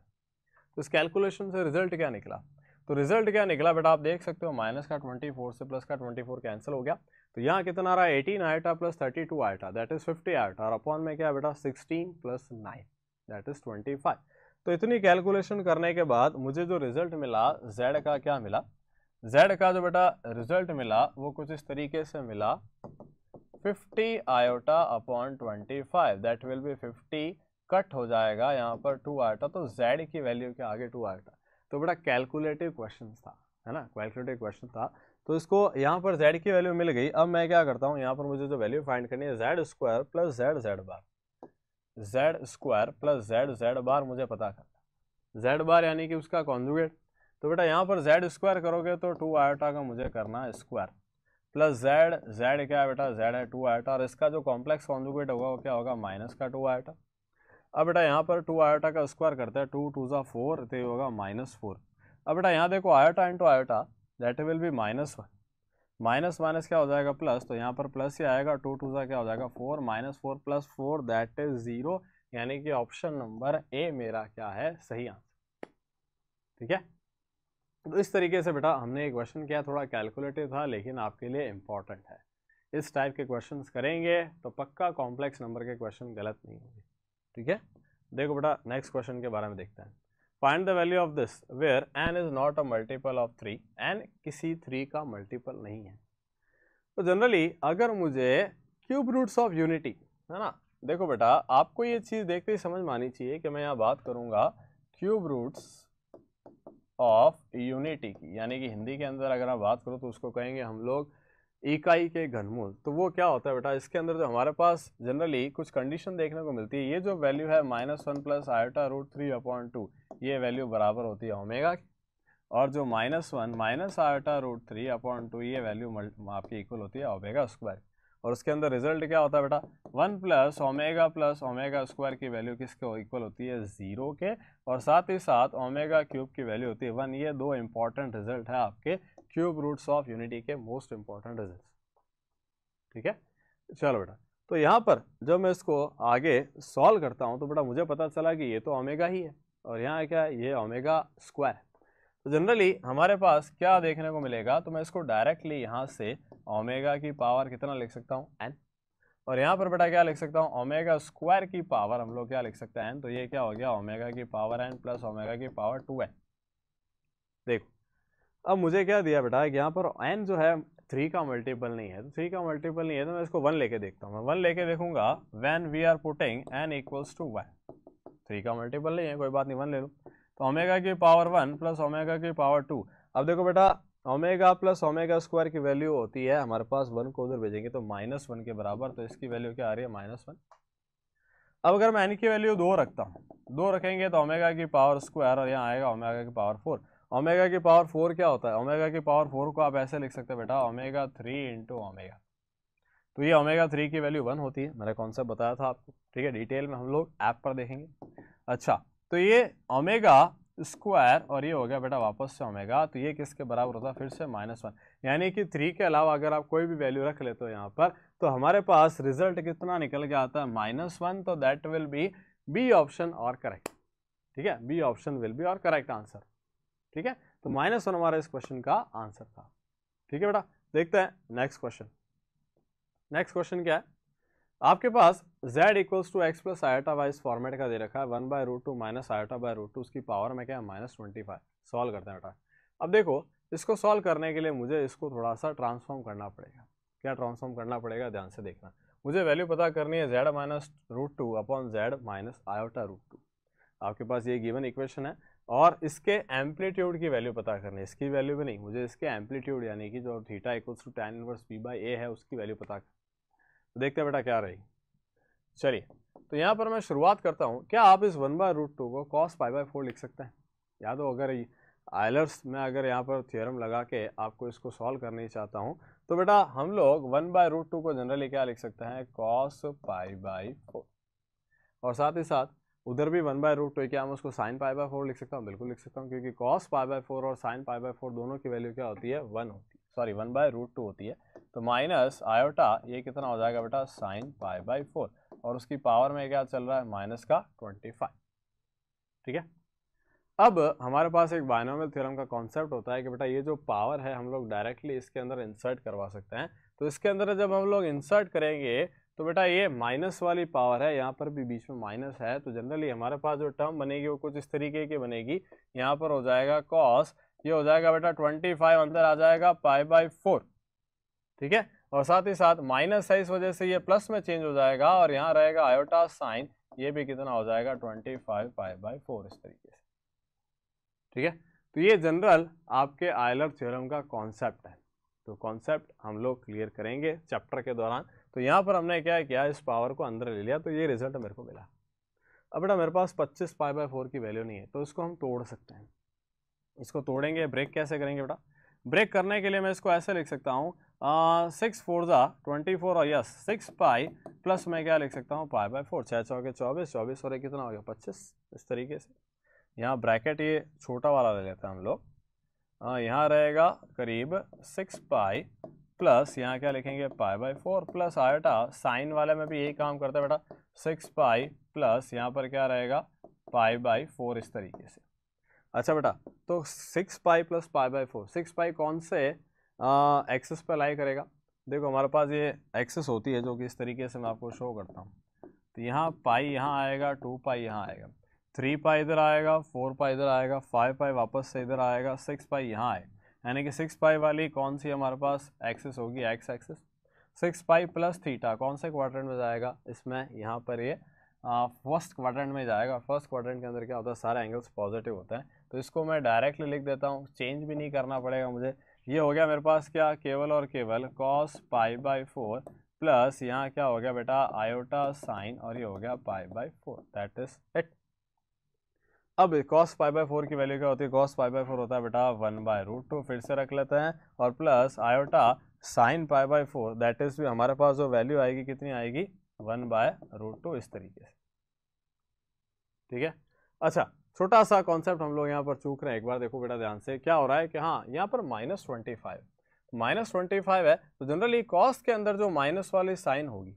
S1: तो इस कैलकुलेशन से रिजल्ट क्या निकला तो रिजल्ट क्या निकला बेटा आप देख सकते हो माइनस का 24 से प्लस का 24 कैंसिल हो गया तो यहाँ कितना आ रहा है 18 iota plus 32 two iota that is fifty iota और अपॉन में क्या बेटा 16 प्लस 9 दैट इज़ 25 तो इतनी कैलकुलेशन करने के बाद मुझे जो रिजल्ट मिला जेड का क्या मिला जेड का जो बेटा रिजल्ट मिला वो कुछ इस तरीके से मिला 50 iota upon 25 that will be 50 cut हो जाएगा यहाँ पर टू आयोटा तो जेड की वैल्यू के आगे टू आयोटा तो बड़ा कैलकुलेटिव क्वेश्चन था है ना कैलकुलेटिव क्वेश्चन था तो इसको यहाँ पर जेड की वैल्यू मिल गई अब मैं क्या करता हूँ यहाँ पर मुझे जो वैल्यू फाइंड करनी है z square plus Z Z bar z square plus Z Z bar मुझे पता करना जेड बार यानी कि उसका कॉन्जुगेट तो बेटा यहाँ पर जेड स्क्वायर करोगे तो टू आयोटा का मुझे करना है स्क्वायर प्लस जेड जेड क्या है बेटा जेड है टू आयोटा और इसका जो कॉम्प्लेक्स कॉन्जुगेट होगा वो क्या होगा माइनस का टू आयोटा अब बेटा यहाँ पर टू आयोटा का स्क्वायर करते हैं टू टू ज़ा फोर तो ये होगा माइनस फोर अब बेटा यहाँ देखो iota into iota that will be minus one minus minus क्या हो जाएगा प्लस तो यहाँ पर प्लस ही आएगा टू टू ज़ा क्या हो जाएगा four minus four plus four that is zero यानी कि ऑप्शन नंबर ए मेरा क्या है सही आंसर ठीक है तो इस तरीके से बेटा हमने एक क्वेश्चन किया थोड़ा कैलकुलेटिव था लेकिन आपके लिए इम्पॉर्टेंट है इस टाइप के क्वेश्चन करेंगे तो पक्का कॉम्प्लेक्स नंबर के क्वेश्चन गलत नहीं होंगे ठीक है देखो बेटा नेक्स्ट क्वेश्चन के बारे में देखते हैं find the value of this where n is not a multiple of three n किसी थ्री का मल्टीपल नहीं है तो जनरली अगर मुझे क्यूब रूट्स ऑफ यूनिटी है ना देखो बेटा आपको ये चीज़ देखते ही समझ में आनी चाहिए कि मैं यहाँ बात करूँगा क्यूब रूट्स ऑफ यूनिटी की यानी कि हिंदी के अंदर अगर आप बात करो तो उसको कहेंगे हम लोग इकाई के घनमूल तो वो क्या होता है बेटा इसके अंदर जो हमारे पास जनरली कुछ कंडीशन देखने को मिलती है ये जो वैल्यू है minus one plus iota root three upon two ये वैल्यू बराबर होती है ओमेगा की और जो minus one minus iota root three upon two ये वैल्यू आपकी इक्वल होती है ओमेगा स्क्वायर और उसके अंदर रिजल्ट क्या होता है बेटा one plus omega plus omega square की वैल्यू किसके इक्वल होती है ज़ीरो के और साथ ही साथ ओमेगा क्यूब की वैल्यू होती है वन ये दो इंपॉर्टेंट रिजल्ट है आपके क्यूब रूट्स ऑफ यूनिटी के मोस्ट इंपॉर्टेंट रिजल्ट ठीक है चलो बेटा तो यहाँ पर जब मैं इसको आगे सॉल्व करता हूँ तो बेटा मुझे पता चला कि ये तो ओमेगा ही है और यहाँ क्या है ये ओमेगा स्क्वायर तो जनरली हमारे पास क्या देखने को मिलेगा तो मैं इसको डायरेक्टली यहाँ से ओमेगा की पावर कितना लिख सकता हूँ एन और यहाँ पर बेटा क्या लिख सकता हूँ ओमेगा स्क्वायर की पावर हम लोग क्या लिख सकते हैं एन तो ये क्या हो गया ओमेगा की पावर एन प्लस ओमेगा की पावर टू एन देखो अब मुझे क्या दिया बेटा यहाँ पर एन जो है थ्री का मल्टीपल नहीं है तो थ्री का मल्टीपल नहीं है तो मैं इसको वन लेके देखता हूँ मैं वन लेके देखूंगा when we are putting n equals to one three का मल्टीपल नहीं है कोई बात नहीं वन ले लूँ तो ओमेगा की पावर वन प्लस ओमेगा की पावर टू अब देखो बेटा ओमेगा प्लस ओमेगा स्क्वायर की वैल्यू होती है हमारे पास वन को उधर भेजेंगे तो माइनस वन के बराबर तो इसकी वैल्यू क्या आ रही है माइनस वन अब अगर मैं एन की वैल्यू दो रखता हूँ दो रखेंगे तो ओमेगा की पावर स्क्वायर और यहाँ आएगा ओमेगा की पावर फोर ओमेगा की पावर फोर क्या होता है ओमेगा की पावर फोर को आप ऐसे लिख सकते हैं बेटा ओमेगा थ्री इंटू ओमेगा तो ये ओमेगा थ्री की वैल्यू वन होती है मैंने कॉन्सेप्ट बताया था आपको ठीक है डिटेल में हम लोग ऐप पर देखेंगे अच्छा तो ये ओमेगा स्क्वायर और ये हो गया बेटा वापस से ओमेगा तो ये किसके बराबर होता है फिर से माइनस वन यानी कि थ्री के अलावा अगर आप कोई भी वैल्यू रख लेते हो यहाँ पर तो हमारे पास रिजल्ट कितना निकल गया आता है माइनस वन तो that will be b option और करेक्ट ठीक है बी ऑप्शन विल बी और करेक्ट आंसर ठीक है तो माइनस वन हमारा इस क्वेश्चन का आंसर था ठीक है बेटा देखते हैं नेक्स्ट क्वेश्चन नेक्स्ट क्वेश्चन क्या है आपके पास z equals to x plus iota wise format का दे रखा है one by root two minus iota by root two उसकी पावर में क्या है माइनस ट्वेंटी फाइव सॉल्व करते हैं बेटा अब देखो इसको सॉल्व करने के लिए मुझे इसको थोड़ा सा ट्रांसफॉर्म करना पड़ेगा क्या ट्रांसफॉर्म करना पड़ेगा ध्यान से देखना मुझे वैल्यू पता करनी है z minus root two upon z minus iota root two आपके पास ये गिवन इक्वेशन है और इसके एम्पलीट्यूड की वैल्यू पता करनी है इसकी वैल्यू भी नहीं मुझे इसके एम्पलीट्यूड यानी कि जो theta equals to tan inverse p by a है उसकी वैल्यू पता करनी तो देखते हैं बेटा क्या रही चलिए तो यहाँ पर मैं शुरुआत करता हूँ क्या आप इस वन बाय रूट टू को कॉस फाइव बाई फोर लिख सकते हैं याद हो तो अगर आयलर्स में अगर यहाँ पर थियोरम लगा के आपको इसको सॉल्व ही चाहता हूँ तो बेटा हम लोग वन बाय रूट टू को जनरली क्या लिख सकते हैं कॉस पाई बाई फोर और साथ ही साथ उधर भी वन बाय रूट टू क्या हम उसको साइन पाई बाय फोर लिख सकता हूँ बिल्कुल लिख सकता हूँ क्योंकि कॉस पाई बाय फोर और साइन पाई बाय फोर दोनों की वैल्यू क्या होती है वन होती है sorry one by root two होती है तो माइनस आयोटा ये कितना हो जाएगा बेटा साइन पाई बाई फोर और उसकी पावर में क्या चल रहा है माइनस का ट्वेंटी फाइव ठीक है अब हमारे पास एक बायनोमल थ्योरम का कॉन्सेप्ट होता है कि बेटा ये जो पावर है हम लोग डायरेक्टली इसके अंदर इंसर्ट करवा सकते हैं तो इसके अंदर जब हम लोग इंसर्ट करेंगे तो बेटा ये माइनस वाली पावर है यहाँ पर भी बीच में माइनस है तो जनरली हमारे पास जो टर्म बनेगी वो कुछ इस तरीके की बनेगी यहाँ पर हो जाएगा कॉस ये हो जाएगा बेटा ट्वेंटी फाइव अंदर आ जाएगा पाई बाई फोर ठीक है और साथ ही साथ माइनस है इस वजह से ये प्लस में चेंज हो जाएगा और यहाँ रहेगा आयोटा साइन ये भी कितना हो जाएगा twenty five pi by four इस तरीके से ठीक है तो ये जनरल आपके आयलर थ्योरम का कॉन्सेप्ट है तो कॉन्सेप्ट हम लोग क्लियर करेंगे चैप्टर के दौरान तो यहाँ पर हमने क्या किया इस पावर को अंदर ले लिया तो ये रिजल्ट मेरे को मिला अब बेटा मेरे पास 25 पाई बाई फोर की वैल्यू नहीं है तो इसको हम तोड़ सकते हैं इसको तोड़ेंगे ब्रेक कैसे करेंगे बेटा ब्रेक करने के लिए मैं इसको ऐसे लिख सकता हूँ सिक्स फोर ज़ा ट्वेंटी फोर और यस सिक्स पाई प्लस मैं क्या लिख सकता हूँ पाई बाई फोर छः चौके चौबीस चौबीस और कितना हो गया पच्चीस इस तरीके से यहाँ ब्रैकेट ये छोटा वाला ले लेते हैं हम लोग यहाँ रहेगा करीब सिक्स पाई प्लस यहाँ क्या लिखेंगे pi by four plus iota sine वाले में भी यही काम करता है बेटा सिक्स पाई प्लस यहाँ पर क्या रहेगा पाई बाई फोर इस तरीके से अच्छा बेटा तो six pi plus pi by four six pi कौन से एक्सेस पर लाई करेगा देखो हमारे पास ये एक्सेस होती है जो कि इस तरीके से मैं आपको शो करता हूँ तो यहाँ पाई यहाँ आएगा टू पाई यहाँ आएगा थ्री पाई इधर आएगा फोर पाई इधर आएगा फाइव पाई वापस से इधर आएगा सिक्स पाई यहाँ आए यानी कि सिक्स पाई वाली कौन सी हमारे पास एक्सेस होगी x axis six pi plus theta कौन से क्वाड्रेंट में जाएगा इसमें यहाँ पर ये फर्स्ट क्वाड्रेंट में जाएगा फर्स्ट क्वाड्रेंट के अंदर क्या होता है सारे एंगल्स पॉजिटिव होते हैं तो इसको मैं डायरेक्टली लिख देता हूँ चेंज भी नहीं करना पड़ेगा मुझे ये हो गया मेरे पास क्या केवल और केवल cos pi by four plus यहाँ क्या हो गया बेटा आयोटा साइन और ये हो गया pi by four that is it अब कॉस पाई बाई फोर की वैल्यू क्या होती है कॉस पाई बाई फोर होता है बेटा वन बाय रूट टू फिर से रख लेते हैं और plus iota sine pi by four that is भी हमारे पास जो वैल्यू आएगी कितनी आएगी वन बाय रूट टू इस तरीके से ठीक है अच्छा छोटा सा कॉन्सेप्ट हम लोग यहाँ पर चूक रहे हैं एक बार देखो बेटा ध्यान से क्या हो रहा है कि हाँ यहाँ पर minus twenty five minus twenty five है तो जनरली कॉस के अंदर जो माइनस वाली साइन होगी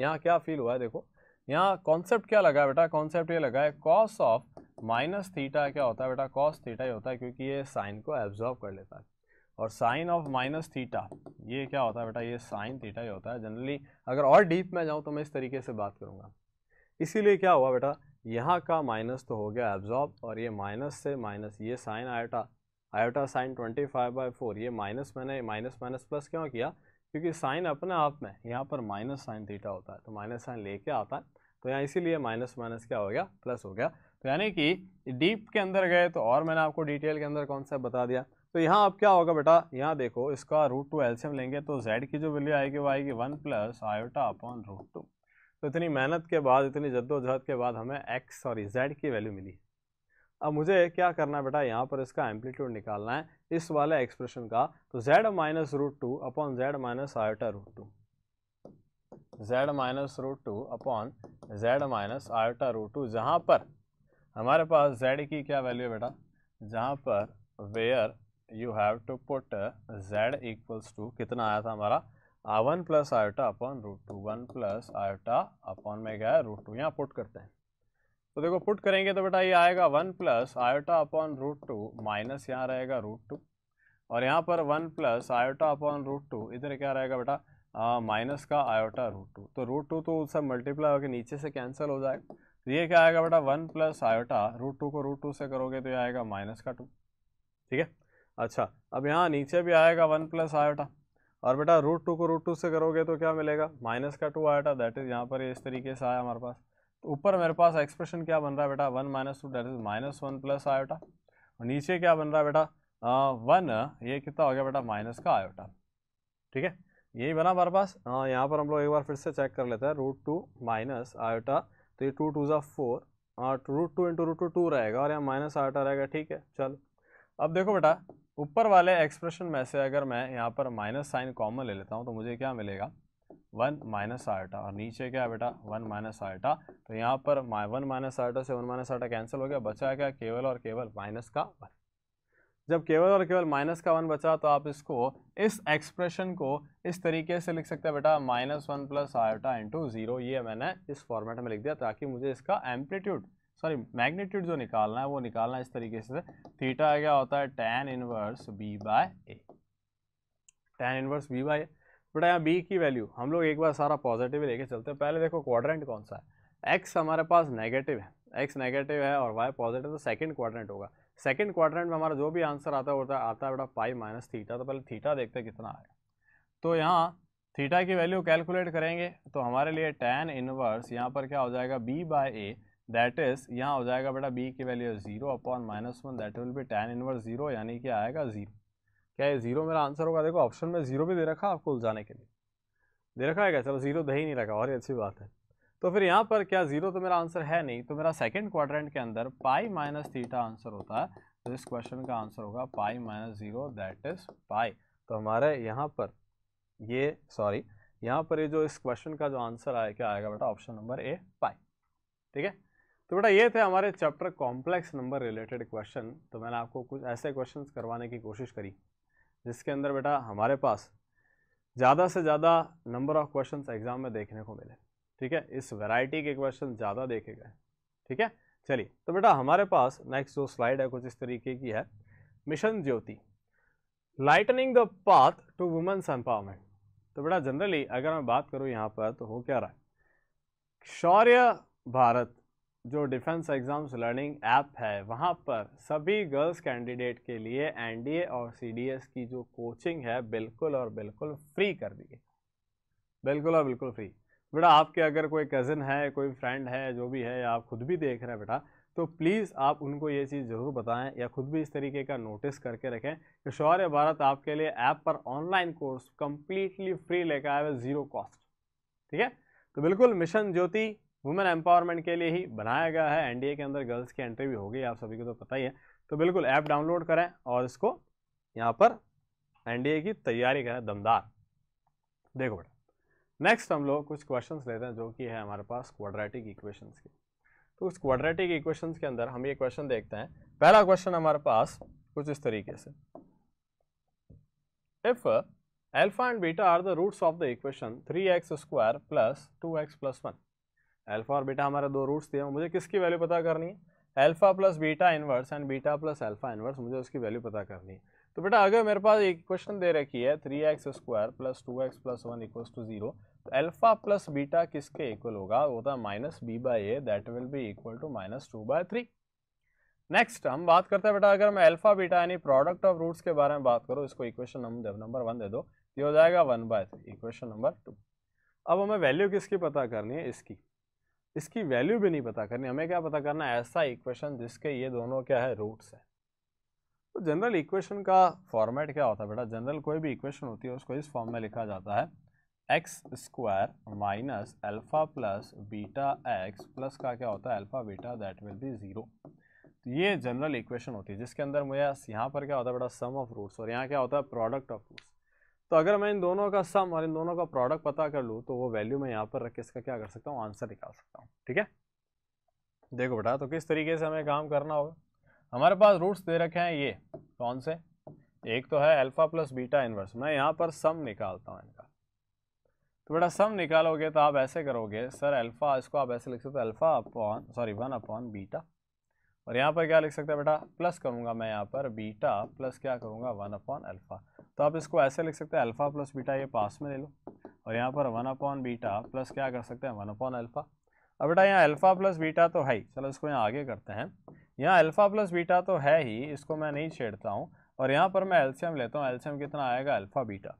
S1: यहाँ क्या फील हुआ है देखो यहाँ कॉन्सेप्ट क्या लगा है बेटा कॉन्सेप्ट ये लगा है कॉस ऑफ माइनस थीटा क्या होता है बेटा कॉस थीटा ही होता है क्योंकि ये साइन को एब्जॉर्व कर लेता है और साइन ऑफ माइनस थीटा ये क्या होता है बेटा ये साइन थीटा ही होता है जनरली अगर और डीप में जाऊँ तो मैं इस तरीके से बात करूँगा इसीलिए क्या हुआ बेटा यहाँ का माइनस तो हो गया एब्जॉर्ब और ये माइनस से माइनस ये sine iota iota sine twenty five by four ये माइनस मैंने माइनस माइनस प्लस क्यों किया क्योंकि साइन अपने आप में यहाँ पर माइनस साइन थीटा होता है तो माइनस साइन लेके आता है तो यहाँ इसीलिए माइनस माइनस क्या हो गया प्लस हो गया तो यानी कि डीप के अंदर गए तो और मैंने आपको डिटेल के अंदर कौन सा बता दिया तो यहाँ अब क्या होगा बेटा यहाँ देखो इसका रूट टू एल्शियम लेंगे तो जेड की जो वैल्यू आएगी वो आएगी one plus iota upon root two तो इतनी मेहनत के बाद इतनी जद्दोजहद के बाद हमें एक्स सॉरी जेड की वैल्यू मिली अब मुझे क्या करना है बेटा यहाँ पर इसका एम्पलीट्यूड निकालना है इस वाले एक्सप्रेशन का तो z minus root two upon z minus iota root two z minus root two upon z minus iota root two जहाँ पर हमारे पास जेड की क्या वैल्यू है बेटा जहाँ पर where you have to put z equals to कितना आया था हमारा आर one plus iota upon root two one plus iota upon में गया रूट टू यहाँ पुट करते हैं तो देखो पुट करेंगे तो बेटा ये आएगा one plus iota upon root two minus यहाँ रहेगा रूट टू और यहाँ पर one plus iota upon root two इधर क्या रहेगा बेटा माइनस का आयोटा रूट टू तो रूट टू तो सब मल्टीप्लाई होकर नीचे से कैंसिल हो जाएगा तो ये क्या आएगा बेटा one plus iota root two को रूट टू से करोगे तो ये आएगा माइनस का टू ठीक है अच्छा अब यहाँ नीचे भी आएगा वन प्लस आयोटा और बेटा रूट टू को रूट टू से करोगे तो क्या मिलेगा माइनस का टू आया था दैट इज़ यहाँ पर इस तरीके से आया हमारे पास तो ऊपर मेरे पास एक्सप्रेशन क्या बन रहा है बेटा one minus two that is minus one plus iota और नीचे क्या बन रहा है बेटा वन ये कितना हो गया बेटा माइनस का आयोटा ठीक है यही बना हमारे पास यहाँ पर हम लोग एक बार फिर से चेक कर लेते हैं रूट टू माइनस आयोटा तो ये टू टू जो four root two into root two two रहेगा और यहाँ माइनस आयोटा रहेगा ठीक है चल अब देखो बेटा ऊपर वाले एक्सप्रेशन में से अगर मैं यहाँ पर माइनस साइन कॉमन ले लेता हूँ तो मुझे क्या मिलेगा वन माइनस आटा और नीचे क्या बेटा वन माइनस आर्टा तो यहाँ पर वन माइनस आर्टा से वन माइनस आटा कैंसिल हो गया बचा क्या केवल और केवल माइनस का वन जब केवल और केवल माइनस का वन बचा तो आप इसको इस एक्सप्रेशन को इस तरीके से लिख सकते हैं बेटा minus one plus iota into zero ये मैंने इस फॉर्मेट में लिख दिया ताकि मुझे इसका एम्पलीट्यूड सॉरी मैग्नीट्यूड जो निकालना है वो निकालना इस तरीके से थीटा क्या होता है tan inverse b by a tan inverse b by a बेटा यहाँ बी की वैल्यू हम लोग एक बार सारा पॉजिटिव लेके चलते हैं पहले देखो क्वाड्रेंट कौन सा है एक्स हमारे पास नेगेटिव है एक्स नेगेटिव है और वाई पॉजिटिव तो सेकेंड क्वाड्रेंट होगा सेकेंड क्वाड्रेंट में हमारा जो भी आंसर आता है आता है बेटा पाई माइनस थीटा तो पहले थीटा देखते हैं कितना आएगा तो यहाँ थीटा की वैल्यू कैलकुलेट करेंगे तो हमारे लिए टेन इनवर्स यहाँ पर क्या हो जाएगा b by a that is यहाँ हो जाएगा बेटा बी की value zero upon minus one that will be tan inverse zero यानी कि आएगा ज़ीरो क्या ये ज़ीरो मेरा आंसर होगा देखो ऑप्शन में ज़ीरो भी दे रखा आपको उलझाने के लिए दे रखा है क्या चलो ज़ीरो दे ही नहीं रखा और ये अच्छी बात है तो फिर यहाँ पर क्या ज़ीरो तो मेरा आंसर है नहीं तो मेरा सेकेंड क्वाड्रेंट के अंदर पाई माइनस थीटा आंसर होता है तो इस क्वेश्चन का आंसर होगा pi minus zero that is pi तो हमारे यहाँ पर ये सॉरी यहाँ पर ये जो इस क्वेश्चन का जो आंसर आया क्या आएगा बेटा ऑप्शन नंबर ए पाई ठीक है तो बेटा ये थे हमारे chapter complex number related question तो मैंने आपको कुछ ऐसे क्वेश्चंस करवाने की कोशिश करी जिसके अंदर बेटा हमारे पास ज़्यादा से ज़्यादा नंबर ऑफ क्वेश्चन एग्जाम में देखने को मिले ठीक है इस वेराइटी के क्वेश्चन ज़्यादा देखे गए ठीक है चलिए तो बेटा हमारे पास नेक्स्ट जो स्लाइड है कुछ इस तरीके की है mission Jyoti lightning the path to women's empowerment तो बेटा जनरली अगर मैं बात करूँ यहाँ पर तो हो क्या रहा है शौर्य भारत जो डिफेंस एग्ज़ाम्स लर्निंग ऐप है वहाँ पर सभी गर्ल्स कैंडिडेट के लिए एनडीए और सीडीएस की जो कोचिंग है बिल्कुल और बिल्कुल फ्री कर दी है बिल्कुल और बिल्कुल फ्री बेटा आपके अगर कोई कज़न है कोई फ्रेंड है जो भी है या आप खुद भी देख रहे हैं बेटा तो प्लीज़ आप उनको ये चीज़ ज़रूर बताएं या खुद भी इस तरीके का नोटिस करके रखें कि शौर्य भारत आपके लिए ऐप पर ऑनलाइन कोर्स कम्प्लीटली फ्री लेकर आए हुए ज़ीरो कॉस्ट ठीक है तो बिल्कुल मिशन ज्योति वुमेन एम्पावरमेंट के लिए ही बनाया गया है एनडीए के अंदर गर्ल्स की एंट्री भी हो गई आप सभी को तो पता ही है तो बिल्कुल ऐप डाउनलोड करें और इसको यहाँ पर एनडीए की तैयारी करें दमदार देखो बेटा नेक्स्ट हम लोग कुछ क्वेश्चन लेते हैं जो कि है हमारे पास क्वाड्रेटिक इक्वेशन के तो उस क्वाड्रेटिक इक्वेशन के अंदर हम ये क्वेश्चन देखते हैं पहला क्वेश्चन हमारे पास कुछ इस तरीके से if alpha and beta are the roots of the equation three x square plus two x plus one alpha और बीटा हमारे दो रूट्स थे मुझे किसकी वैल्यू पता करनी है alpha plus beta inverse and beta plus alpha inverse मुझे उसकी वैल्यू पता करनी है तो बेटा अगर मेरे पास एक क्वेश्चन दे रखी है three x square plus two x plus one equals to zero तो अल्फ़ा प्लस बीटा किसके इक्वल होगा वो था minus b by a that will be equal to minus two by three next हम बात करते हैं बेटा अगर मैं अल्फ़ा बीटा यानी प्रोडक्ट ऑफ रूट्स के बारे में बात करूँ इसको इक्वेशन नंबर वन दे दो ये हो जाएगा one by three equation number two अब हमें वैल्यू किसकी पता करनी है इसकी इसकी वैल्यू भी नहीं पता करनी हमें क्या पता करना है ऐसा इक्वेशन जिसके ये दोनों क्या है रूट्स है तो जनरल इक्वेशन का फॉर्मेट क्या होता है बेटा जनरल कोई भी इक्वेशन होती है उसको इस फॉर्म में लिखा जाता है x square minus alpha plus beta x plus का क्या होता है alpha beta that will be zero तो ये जनरल इक्वेशन होती है जिसके अंदर मुझे यहाँ पर क्या होता है बेटा सम ऑफ रूट्स और यहाँ क्या होता है प्रोडक्ट ऑफ रूट्स तो अगर मैं इन दोनों का सम और इन दोनों का प्रोडक्ट पता कर लूँ तो वो वैल्यू मैं यहाँ पर रख के इसका क्या कर सकता हूँ आंसर निकाल सकता हूँ ठीक है देखो बेटा तो किस तरीके से हमें काम करना होगा हमारे पास रूट्स दे रखे हैं ये कौन से एक तो है अल्फा प्लस बीटा इन्वर्स मैं यहाँ पर सम निकालता हूँ इनका तो बेटा सम निकालोगे तो आप ऐसे करोगे सर अल्फा इसको आप ऐसे लिख सकते हो alpha upon sorry one upon beta और यहाँ पर क्या लिख सकते हैं बेटा प्लस करूँगा मैं यहाँ पर बीटा प्लस क्या करूँगा वन अपॉन अल्फ़ा तो आप इसको ऐसे लिख सकते हैं अल्फ़ा प्लस बीटा ये पास में ले लो और यहाँ पर वन अपॉन बीटा प्लस क्या कर सकते हैं वन अपॉन अल्फ़ा अब बेटा यहाँ अल्फ़ा प्लस बीटा तो है ही चलो इसको यहाँ आगे करते हैं यहाँ अल्फ़ा प्लस बीटा तो है ही इसको मैं नहीं छेड़ता हूँ और यहाँ पर मैं एल्शियम लेता हूँ एल्शियम कितना आएगा अल्फ़ा बीटा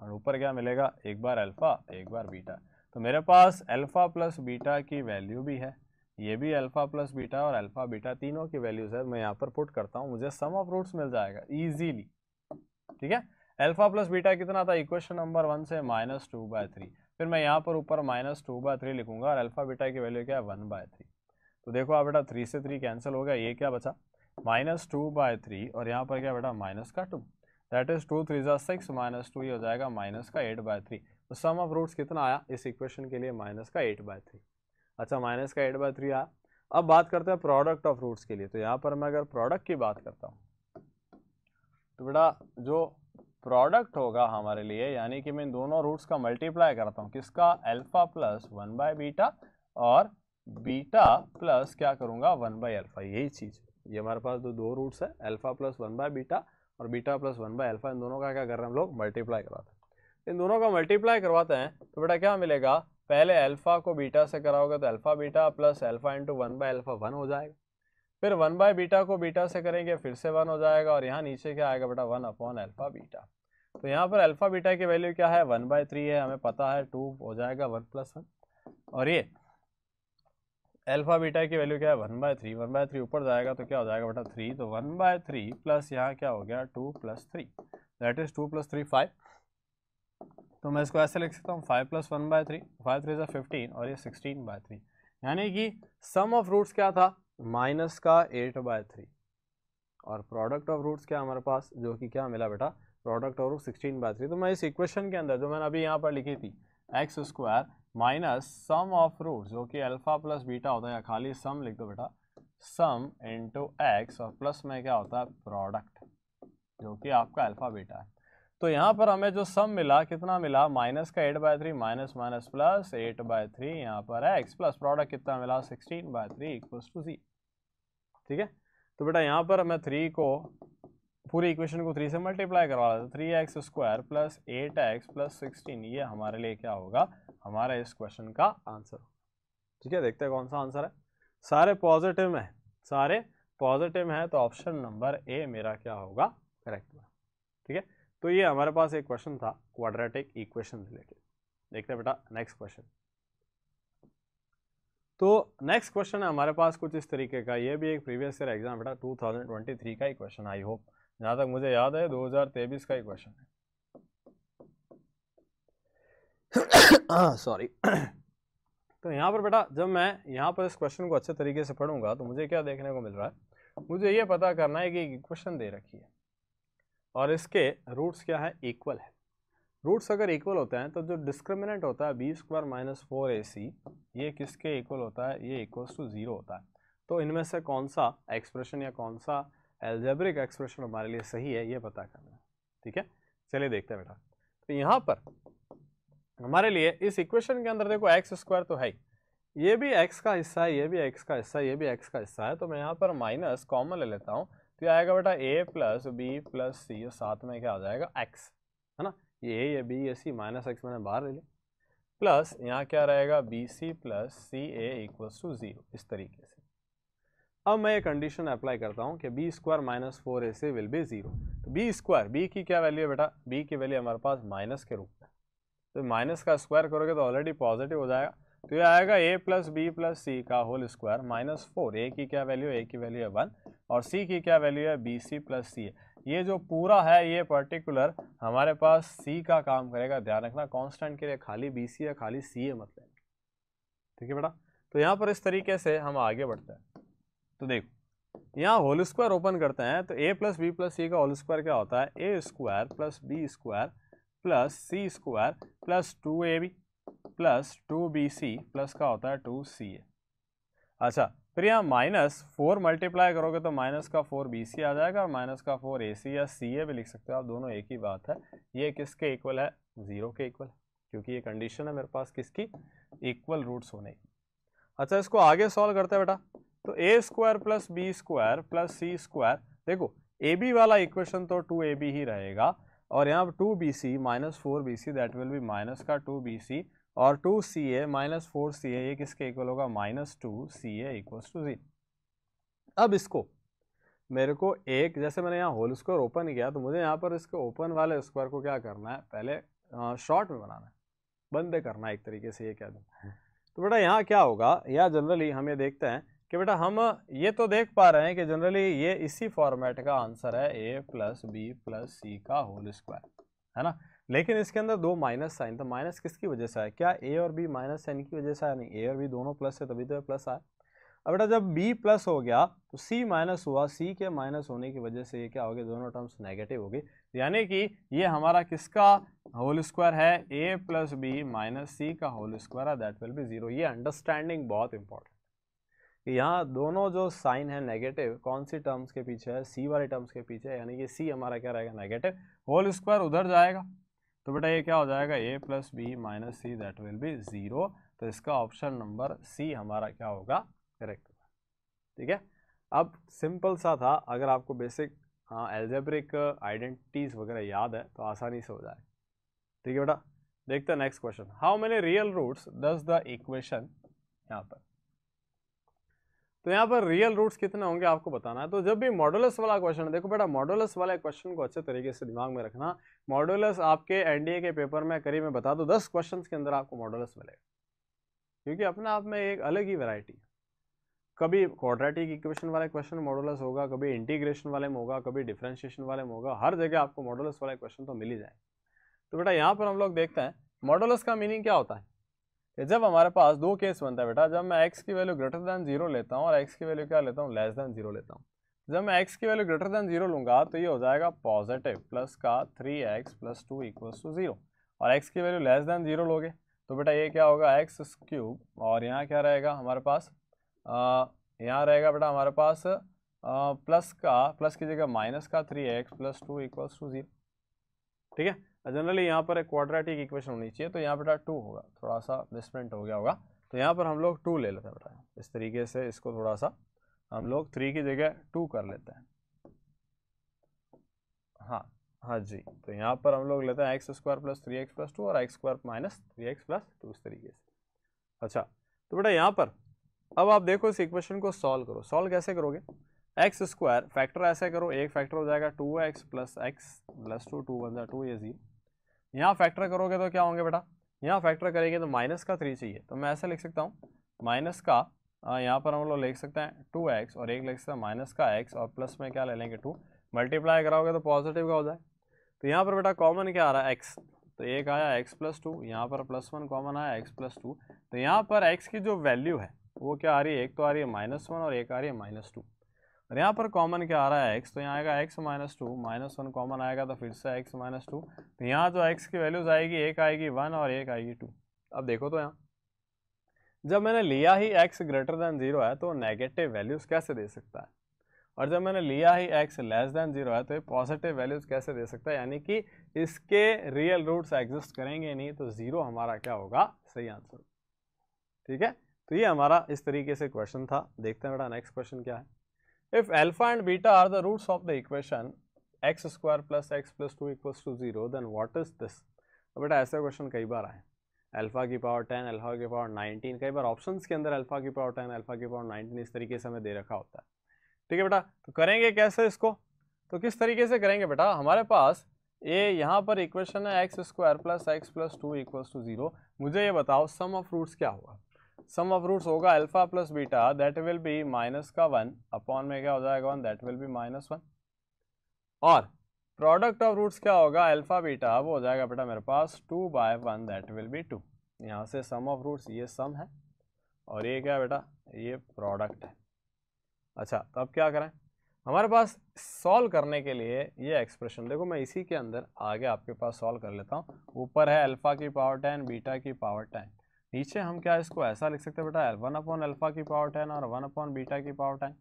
S1: और ऊपर क्या मिलेगा एक बार अल्फ़ा एक बार बीटा तो मेरे पास अल्फ़ा प्लस बीटा की वैल्यू भी है ये भी अल्फ़ा प्लस बीटा और अल्फ़ा बीटा तीनों की वैल्यूज़ है मैं यहाँ पर पुट करता हूँ मुझे सम ऑफ रूट्स मिल जाएगा इजीली ठीक है अल्फ़ा प्लस बीटा कितना था इक्वेशन नंबर वन से माइनस टू बाय थ्री फिर मैं यहाँ पर ऊपर माइनस टू बाय थ्री लिखूंगा और अल्फ़ा बीटा की वैल्यू क्या है वन बाय थ्री तो देखो आप बेटा थ्री से थ्री कैंसिल हो गया ये क्या बचा माइनस टू बाय थ्री और यहाँ पर क्या बेटा माइनस का two that is two three ज़ा सिक्स माइनस टू ये हो जाएगा माइनस का एट बाय थ्री तो सम ऑफ रूट्स कितना आया इस इक्वेशन के लिए माइनस का एट बाय थ्री अच्छा माइनस का एट बाई थ्री आया अब बात करते हैं प्रोडक्ट ऑफ रूट्स के लिए तो यहाँ पर मैं अगर प्रोडक्ट की बात करता हूँ तो बेटा जो प्रोडक्ट होगा हमारे लिए यानी कि मैं इन दोनों रूट्स का मल्टीप्लाई करता हूँ किसका alpha plus one by beta और बीटा प्लस क्या करूँगा वन बाय अल्फ़ा यही चीज़ ये हमारे पास जो दो रूट्स है alpha plus one by beta और beta plus one by alpha इन दोनों का क्या कर रहे हैं हम लोग मल्टीप्लाई करवाते हैं इन दोनों का मल्टीप्लाई करवाते हैं तो बेटा क्या मिलेगा पहले अल्फ़ा को बीटा से कराओगे तो alpha beta plus alpha into one by alpha one हो जाएगा फिर वन बाई बीटा को बीटा से करेंगे फिर से वन हो जाएगा और यहाँ नीचे क्या आएगा बेटा वन अपॉन अल्फ़ा बीटा तो यहाँ पर अल्फ़ा बीटा की वैल्यू क्या है वन बाई थ्री है हमें पता है टू हो जाएगा वन प्लस वन और ये अल्फ़ा बीटा की वैल्यू क्या है one by three one by three ऊपर जाएगा तो क्या हो जाएगा बेटा थ्री तो वन बाय थ्री प्लस यहाँ क्या हो गया two plus three that is two plus three five तो मैं इसको ऐसे लिख सकता हूँ five plus one by three five three ज़ा फिफ्टीन और ये सिक्सटीन बाय थ्री यानी कि सम ऑफ रूट्स क्या था माइनस का एट बाय थ्री और प्रोडक्ट ऑफ रूट्स क्या हमारे पास जो कि क्या मिला बेटा product of root sixteen by three तो मैं इस इक्वेशन के अंदर जो मैंने अभी यहाँ पर लिखी थी x square minus sum of root जो कि अल्फ़ा प्लस बीटा होता है या खाली सम लिख दो बेटा सम इंटू एक्स और प्लस में क्या होता है प्रोडक्ट जो कि आपका अल्फ़ा बीटा है तो यहाँ पर हमें जो सम मिला कितना मिला माइनस का eight by three minus minus plus eight by three यहाँ पर है एक्स प्लस प्रोडक्ट कितना मिला sixteen by three equals to जी ठीक है तो बेटा यहाँ पर मैं थ्री को पूरी इक्वेशन को थ्री से मल्टीप्लाई करवा रहा था three x square plus eight x plus sixteen ये हमारे लिए क्या होगा हमारा इस क्वेश्चन का आंसर ठीक है देखते हैं कौन सा आंसर है सारे पॉजिटिव हैं सारे पॉजिटिव हैं तो ऑप्शन नंबर ए मेरा क्या होगा करेक्ट ठीक है तो ये हमारे पास एक क्वेश्चन था क्वाड्रेटिक इक्वेशन रिलेटेड देखते बेटा नेक्स्ट क्वेश्चन तो नेक्स्ट क्वेश्चन है हमारे पास कुछ इस तरीके का ये भी एक प्रीवियस ईयर एग्जाम बेटा 2023 का ही क्वेश्चन आई होप जहां तक मुझे याद है 2023 का ही क्वेश्चन है सॉरी तो यहाँ पर बेटा जब मैं यहाँ पर इस क्वेश्चन को अच्छे तरीके से पढ़ूंगा तो मुझे क्या देखने को मिल रहा है मुझे ये पता करना है कि क्वेश्चन दे रखी है और इसके रूट्स क्या है इक्वल है रूट्स अगर इक्वल होते हैं तो जो डिस्क्रिमिनेंट होता है b square minus four a c ये किसके इक्वल होता है ये इक्वल टू ज़ीरो होता है तो इनमें से कौन सा एक्सप्रेशन या कौन सा एल्जेब्रिक एक्सप्रेशन हमारे लिए सही है ये पता करना है ठीक है चलिए देखते हैं बेटा तो यहाँ पर हमारे लिए इस इक्वेशन के अंदर देखो एक्स स्क्वायर तो है ही ये भी एक्स का हिस्सा है ये भी एक्स का हिस्सा है ये भी एक्स का हिस्सा है तो मैं यहाँ पर माइनस कॉमन ले लेता हूँ तो ये आएगा बेटा a plus b plus c साथ में क्या आ जाएगा एक्स है ना ये ए ये बी ये सी माइनस एक्स मैंने बाहर ले लिया प्लस यहाँ क्या रहेगा b c plus c a to zero इस तरीके से अब मैं ये कंडीशन अप्लाई करता हूँ कि b square minus four a c will be zero तो बी स्क्वायर बी की क्या वैल्यू है बेटा बी की वैल्यू हमारे पास माइनस के रूप में तो माइनस का स्क्वायर करोगे तो ऑलरेडी पॉजिटिव हो जाएगा तो ये आएगा a plus b plus c का whole square minus four a की क्या वैल्यू ए की वैल्यू है वन और सी की क्या वैल्यू है बी सी प्लस सी है ये जो पूरा है ये पर्टिकुलर हमारे पास सी का काम करेगा ध्यान रखना कांस्टेंट के लिए खाली बी सी है खाली सी है मतलब ठीक है बेटा तो यहाँ पर इस तरीके से हम आगे बढ़ते हैं तो देखो यहाँ होल स्क्वायर ओपन करते हैं तो a plus b plus c का होल स्क्वायर क्या होता है a square plus b square plus c square plus two a b plus two b c plus का होता है टू सी ए अच्छा फिर यहाँ माइनस फोर मल्टीप्लाई करोगे तो माइनस का फोर बी सी आ जाएगा और माइनस का फोर ए सी या सी ए भी लिख सकते हो आप दोनों एक ही बात है ये किसके इक्वल है ज़ीरो के इक्वल क्योंकि ये कंडीशन है मेरे पास किसकी इक्वल रूट्स होने की अच्छा इसको आगे सॉल्व करते हैं बेटा तो a square plus b square plus c square देखो ए बी वाला इक्वेशन तो टू ए बी ही रहेगा और यहाँ two b c minus four b c that will be minus का टू बी सी और two c a minus four c a ये किसके इक्वल होगा minus two c equals to जी अब इसको मेरे को एक जैसे मैंने यहाँ होल स्क्वायर ओपन किया तो मुझे यहाँ पर इसके ओपन वाले स्क्वायर को क्या करना है पहले शॉर्ट में बनाना है बंद करना है एक तरीके से ये कह दूँ हम्म। तो बेटा यहाँ क्या होगा या जनरली हम ये देखते हैं कि बेटा हम ये तो देख पा रहे हैं कि जनरली ये इसी फॉर्मेट का आंसर है a plus b plus c का होल स्क्वायर है ना लेकिन इसके अंदर दो माइनस साइन तो माइनस किसकी वजह से आया क्या ए और बी माइनस साइन की वजह से आया नहीं ए और बी दोनों प्लस है तभी तो प्लस आया अब बेटा जब बी प्लस हो गया तो सी माइनस हुआ सी के माइनस होने की वजह से ये क्या हो गया दोनों टर्म्स नेगेटिव हो गए यानी कि ये हमारा किसका होल स्क्वायर है a plus b minus c का होल स्क्वायर है दैट विल बी जीरो ये अंडरस्टैंडिंग बहुत इंपॉर्टेंट कि यहाँ दोनों जो साइन है नेगेटिव कौन सी टर्म्स के पीछे है सी वाले टर्म्स के पीछे यानी कि सी हमारा क्या रहेगा नेगेटिव होल स्क्वायर उधर जाएगा तो बेटा ये क्या हो जाएगा a plus b minus c that will be zero तो इसका ऑप्शन नंबर सी हमारा क्या होगा करेक्ट होगा ठीक है अब सिंपल सा था अगर आपको बेसिक एल्जेब्रिक आइडेंटिटीज़ वगैरह याद है तो आसानी से हो जाए ठीक है बेटा देखते हैं next question how many real roots does the equation यहाँ पर तो यहाँ पर रियल रूट्स कितने होंगे आपको बताना है तो जब भी मॉडुलस वाला क्वेश्चन देखो बेटा मॉडुलस वाला क्वेश्चन को अच्छे तरीके से दिमाग में रखना मॉडुलस आपके एनडीए के पेपर में करीब मैं बता दो दस क्वेश्चन के अंदर आपको मॉडुलस मिलेगा क्योंकि अपने आप में एक अलग ही वेराइटी है कभी क्वाड्रेटिक इक्वेशन वाले क्वेश्चन मॉडुलस होगा कभी इंटीग्रेशन वाले में होगा कभी डिफ्रेंशिएशन वाले में होगा हर जगह आपको मॉडुलस वाले क्वेश्चन तो मिल ही जाए तो बेटा यहाँ पर हम लोग देखते हैं मॉडुलस का मीनिंग क्या होता है कि जब हमारे पास दो केस बनता है बेटा जब मैं एक्स की वैल्यू ग्रेटर दैन जीरो लेता हूँ और एक्स की वैल्यू क्या लेता हूँ लेस दैन जीरो लेता हूँ जब मैं एक्स की वैल्यू ग्रेटर दैन जीरो लूँगा तो ये हो जाएगा पॉजिटिव प्लस का three x plus two equals to zero और एक्स की वैल्यू लेस दैन जीरो लोगे तो बेटा ये क्या होगा एक्स क्यूब और यहाँ क्या रहेगा हमारे पास यहाँ रहेगा बेटा हमारे पास प्लस का प्लस की जगह माइनस का three x plus two equals to zero ठीक है जनरली यहाँ पर एक क्वाड्रेटिक इक्वेशन होनी चाहिए तो यहाँ बेटा टू होगा थोड़ा सा मिसप्रिंट हो गया होगा तो यहाँ पर हम लोग टू ले लेते हैं बेटा इस तरीके से इसको थोड़ा सा हम लोग थ्री की जगह टू कर लेते हैं हाँ हाँ जी तो यहाँ पर हम लोग लेते हैं x square plus three x plus two और x square minus three x plus two इस तरीके से अच्छा तो बेटा यहाँ पर अब आप देखो इस इक्वेशन को सॉल्व करो सॉल्व कैसे करोगे एक्स स्क्वायर फैक्टर ऐसे करो एक फैक्टर हो जाएगा two x plus x plus two two one जाए टू ये जीरो यहाँ फैक्टर करोगे तो क्या होंगे बेटा यहाँ फैक्टर करेंगे तो माइनस का थ्री चाहिए तो मैं ऐसे लिख सकता हूँ माइनस का यहाँ पर हम लोग लिख सकते हैं टू एक्स और एक लिख सकते हैं माइनस का एक्स और प्लस में क्या ले लेंगे टू मल्टीप्लाई कराओगे तो पॉजिटिव का हो जाए तो यहाँ पर बेटा कॉमन क्या आ रहा है एक्स तो एक आया एक्स प्लस टू यहाँ पर प्लस वन कॉमन आया एक्स प्लस टू तो यहाँ पर एक्स की जो वैल्यू है वो क्या आ रही है एक तो आ रही है माइनस वन और एक आ रही है माइनस टू और यहाँ पर कॉमन क्या आ रहा है एक्स तो यहाँ आएगा x minus two minus one common आएगा तो फिर से एक्स माइनस टू तो यहाँ जो तो एक्स की वैल्यूज आएगी एक आएगी वन और एक आएगी टू अब देखो तो यहाँ जब मैंने लिया ही एक्स ग्रेटर देन जीरो है तो नेगेटिव वैल्यूज़ कैसे दे सकता है और जब मैंने लिया ही एक्स लेस देन जीरो है तो ये पॉजिटिव वैल्यूज़ कैसे दे सकता है यानी कि इसके रियल रूट्स एग्जिस्ट करेंगे नहीं तो ज़ीरो हमारा क्या होगा सही आंसर ठीक है तो ये हमारा इस तरीके से क्वेश्चन था देखते हैं बेटा नेक्स्ट क्वेश्चन क्या है If alpha and beta are the roots of the equation x square plus x plus 2 equals to 0, then what is this? बेटा ऐसे क्वेश्चन कई बार आए अल्फ़ा की पावर 10, अल्फ़ा की पावर 19, कई बार ऑप्शंस के अंदर अल्फ़ा की पावर 10, अल्फ़ा की पावर 19 इस तरीके से हमें दे रखा होता है ठीक है बेटा तो करेंगे कैसे इसको तो किस तरीके से करेंगे बेटा हमारे पास ये यहाँ पर इक्वेशन है x square plus x plus two equals to zero मुझे ये बताओ सम ऑफ रूट्स क्या होगा सम ऑफ रूट्स होगा alpha plus beta that will be minus का वन अपॉन में क्या हो जाएगा one that will be minus one और प्रोडक्ट ऑफ रूट्स क्या होगा अल्फा बीटा वो हो जाएगा बेटा मेरे पास two by one that will be two यहाँ से सम ऑफ रूट्स ये सम है और ये क्या बेटा ये प्रोडक्ट है अच्छा तो अब क्या करें हमारे पास सॉल्व करने के लिए ये एक्सप्रेशन देखो मैं इसी के अंदर आगे आपके पास सॉल्व कर लेता हूँ ऊपर है अल्फ़ा की पावर टेन बीटा की पावर टेन नीचे हम क्या इसको ऐसा लिख सकते हैं बेटा वन अपॉन अल्फ़ा की पावर टेन और वन अपॉन बीटा की पावर टेन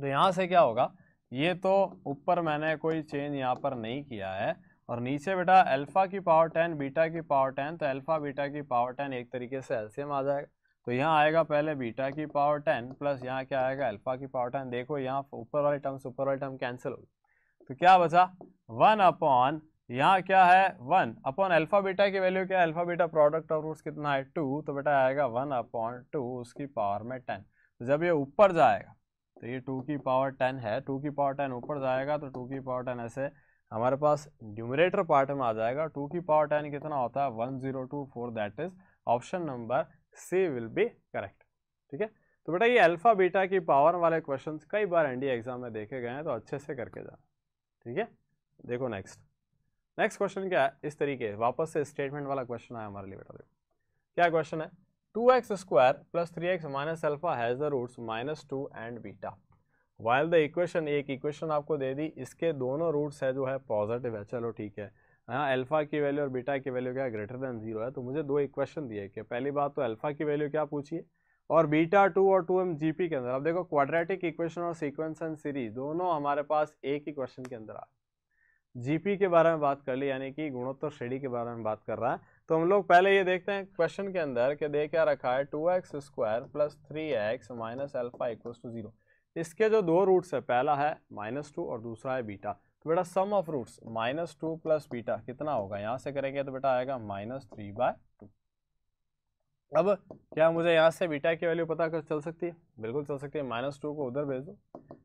S1: तो यहाँ से क्या होगा ये तो ऊपर मैंने कोई चेंज यहाँ पर नहीं किया है और नीचे बेटा अल्फ़ा की पावर टेन बीटा की पावर टेन तो अल्फ़ा बीटा की पावर टेन एक तरीके से एल्सियम आ जाएगा तो यहाँ आएगा पहले बीटा की पावर टेन प्लस यहाँ क्या आएगा अल्फ़ा की पावर टेन देखो यहाँ ऊपर वाले टर्म्स ऊपर वाले टर्म कैंसिल होगी तो क्या बचा वन अपॉन यहाँ क्या है वन अपॉन अल्फा बीटा की वैल्यू क्या है alpha beta product of roots कितना है टू तो बेटा आएगा वन अपॉन टू उसकी पावर में टेन तो जब ये ऊपर जाएगा तो ये टू की पावर टेन है टू की पावर टेन ऊपर जाएगा तो टू की पावर टेन ऐसे हमारे पास न्यूमरेटर पार्ट में आ जाएगा टू की पावर टेन कितना होता है one zero two four that is option number c will be correct ठीक है तो बेटा ये अल्फ़ा बीटा की पावर वाले क्वेश्चन कई बार एनडीए एग्जाम e में देखे गए हैं तो अच्छे से करके जाना ठीक है देखो नेक्स्ट नेक्स्ट क्वेश्चन क्या है इस तरीके वापस से स्टेटमेंट वाला क्वेश्चन आया हमारे लिए बेटा देखो क्या क्वेश्चन है two x square plus three x minus alpha has the roots minus two and beta while the equation एक इक्वेशन आपको दे दी इसके दोनों रूट्स है जो है पॉजिटिव है चलो ठीक है हाँ अल्फ़ा की वैल्यू और बीटा की वैल्यू क्या ग्रेटर देन जीरो है तो मुझे दो इक्वेशन दिए कि पहली बात तो अल्फ़ा की वैल्यू क्या पूछिए और बीटा टू और टू एम जी पी के अंदर अब देखो क्वाड्रेटिक इक्वेशन और सीक्वेंस एंड सीरीज दोनों हमारे पास एक ही क्वेश्चन के अंदर आ जीपी के बारे में बात कर ली यानी कि गुणोत्तर श्रेणी के बारे में बात कर रहा है तो हम लोग पहले ये देखते हैं क्वेश्चन के अंदर कि दे क्या रखा है two x square plus three x minus alpha equals to zero इसके जो दो रूट्स है पहला है माइनस टू और दूसरा है बीटा तो बेटा sum of roots minus two plus beta कितना होगा यहाँ से करेंगे तो बेटा आएगा माइनस थ्री बाय टू अब क्या मुझे यहाँ से बीटा की वैल्यू पता कर चल सकती है बिल्कुल चल सकती है माइनस टू को उधर भेज दो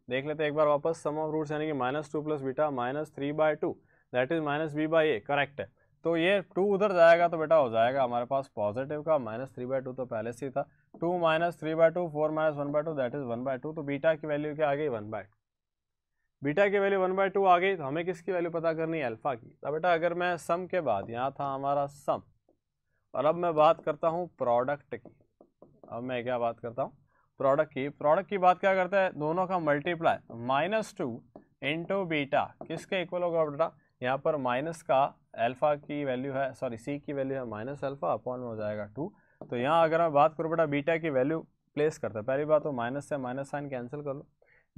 S1: देख लेते हैं एक बार वापस सम ऑफ रूट्स यानी कि minus two plus beta minus three by two that is minus b by a correct है तो ये टू उधर जाएगा तो बेटा हो जाएगा हमारे पास पॉजिटिव का माइनस थ्री बाय टू तो पहले से ही था two minus three by two four minus one by two that is one by two तो बीटा की वैल्यू क्या आ गई वन बाई टू बीटा की वैल्यू वन बाय टू आ गई तो हमें किसकी वैल्यू पता करनी है अल्फा की तो बेटा अगर मैं सम के बाद यहाँ था हमारा सम और अब मैं बात करता हूँ प्रोडक्ट की अब मैं क्या बात करता हूँ प्रोडक्ट की प्रोडक्ट की बात क्या करता है दोनों का multiply minus two into beta किसके इक्वल होगा बेटा यहाँ पर माइनस का अल्फ़ा की वैल्यू है सॉरी सी की वैल्यू है माइनस अल्फ़ा अपॉन में हो जाएगा टू तो यहाँ अगर मैं बात करूँ बेटा बीटा की वैल्यू प्लेस करता है पहली बात तो माइनस से माइनस साइन कैंसिल कर लो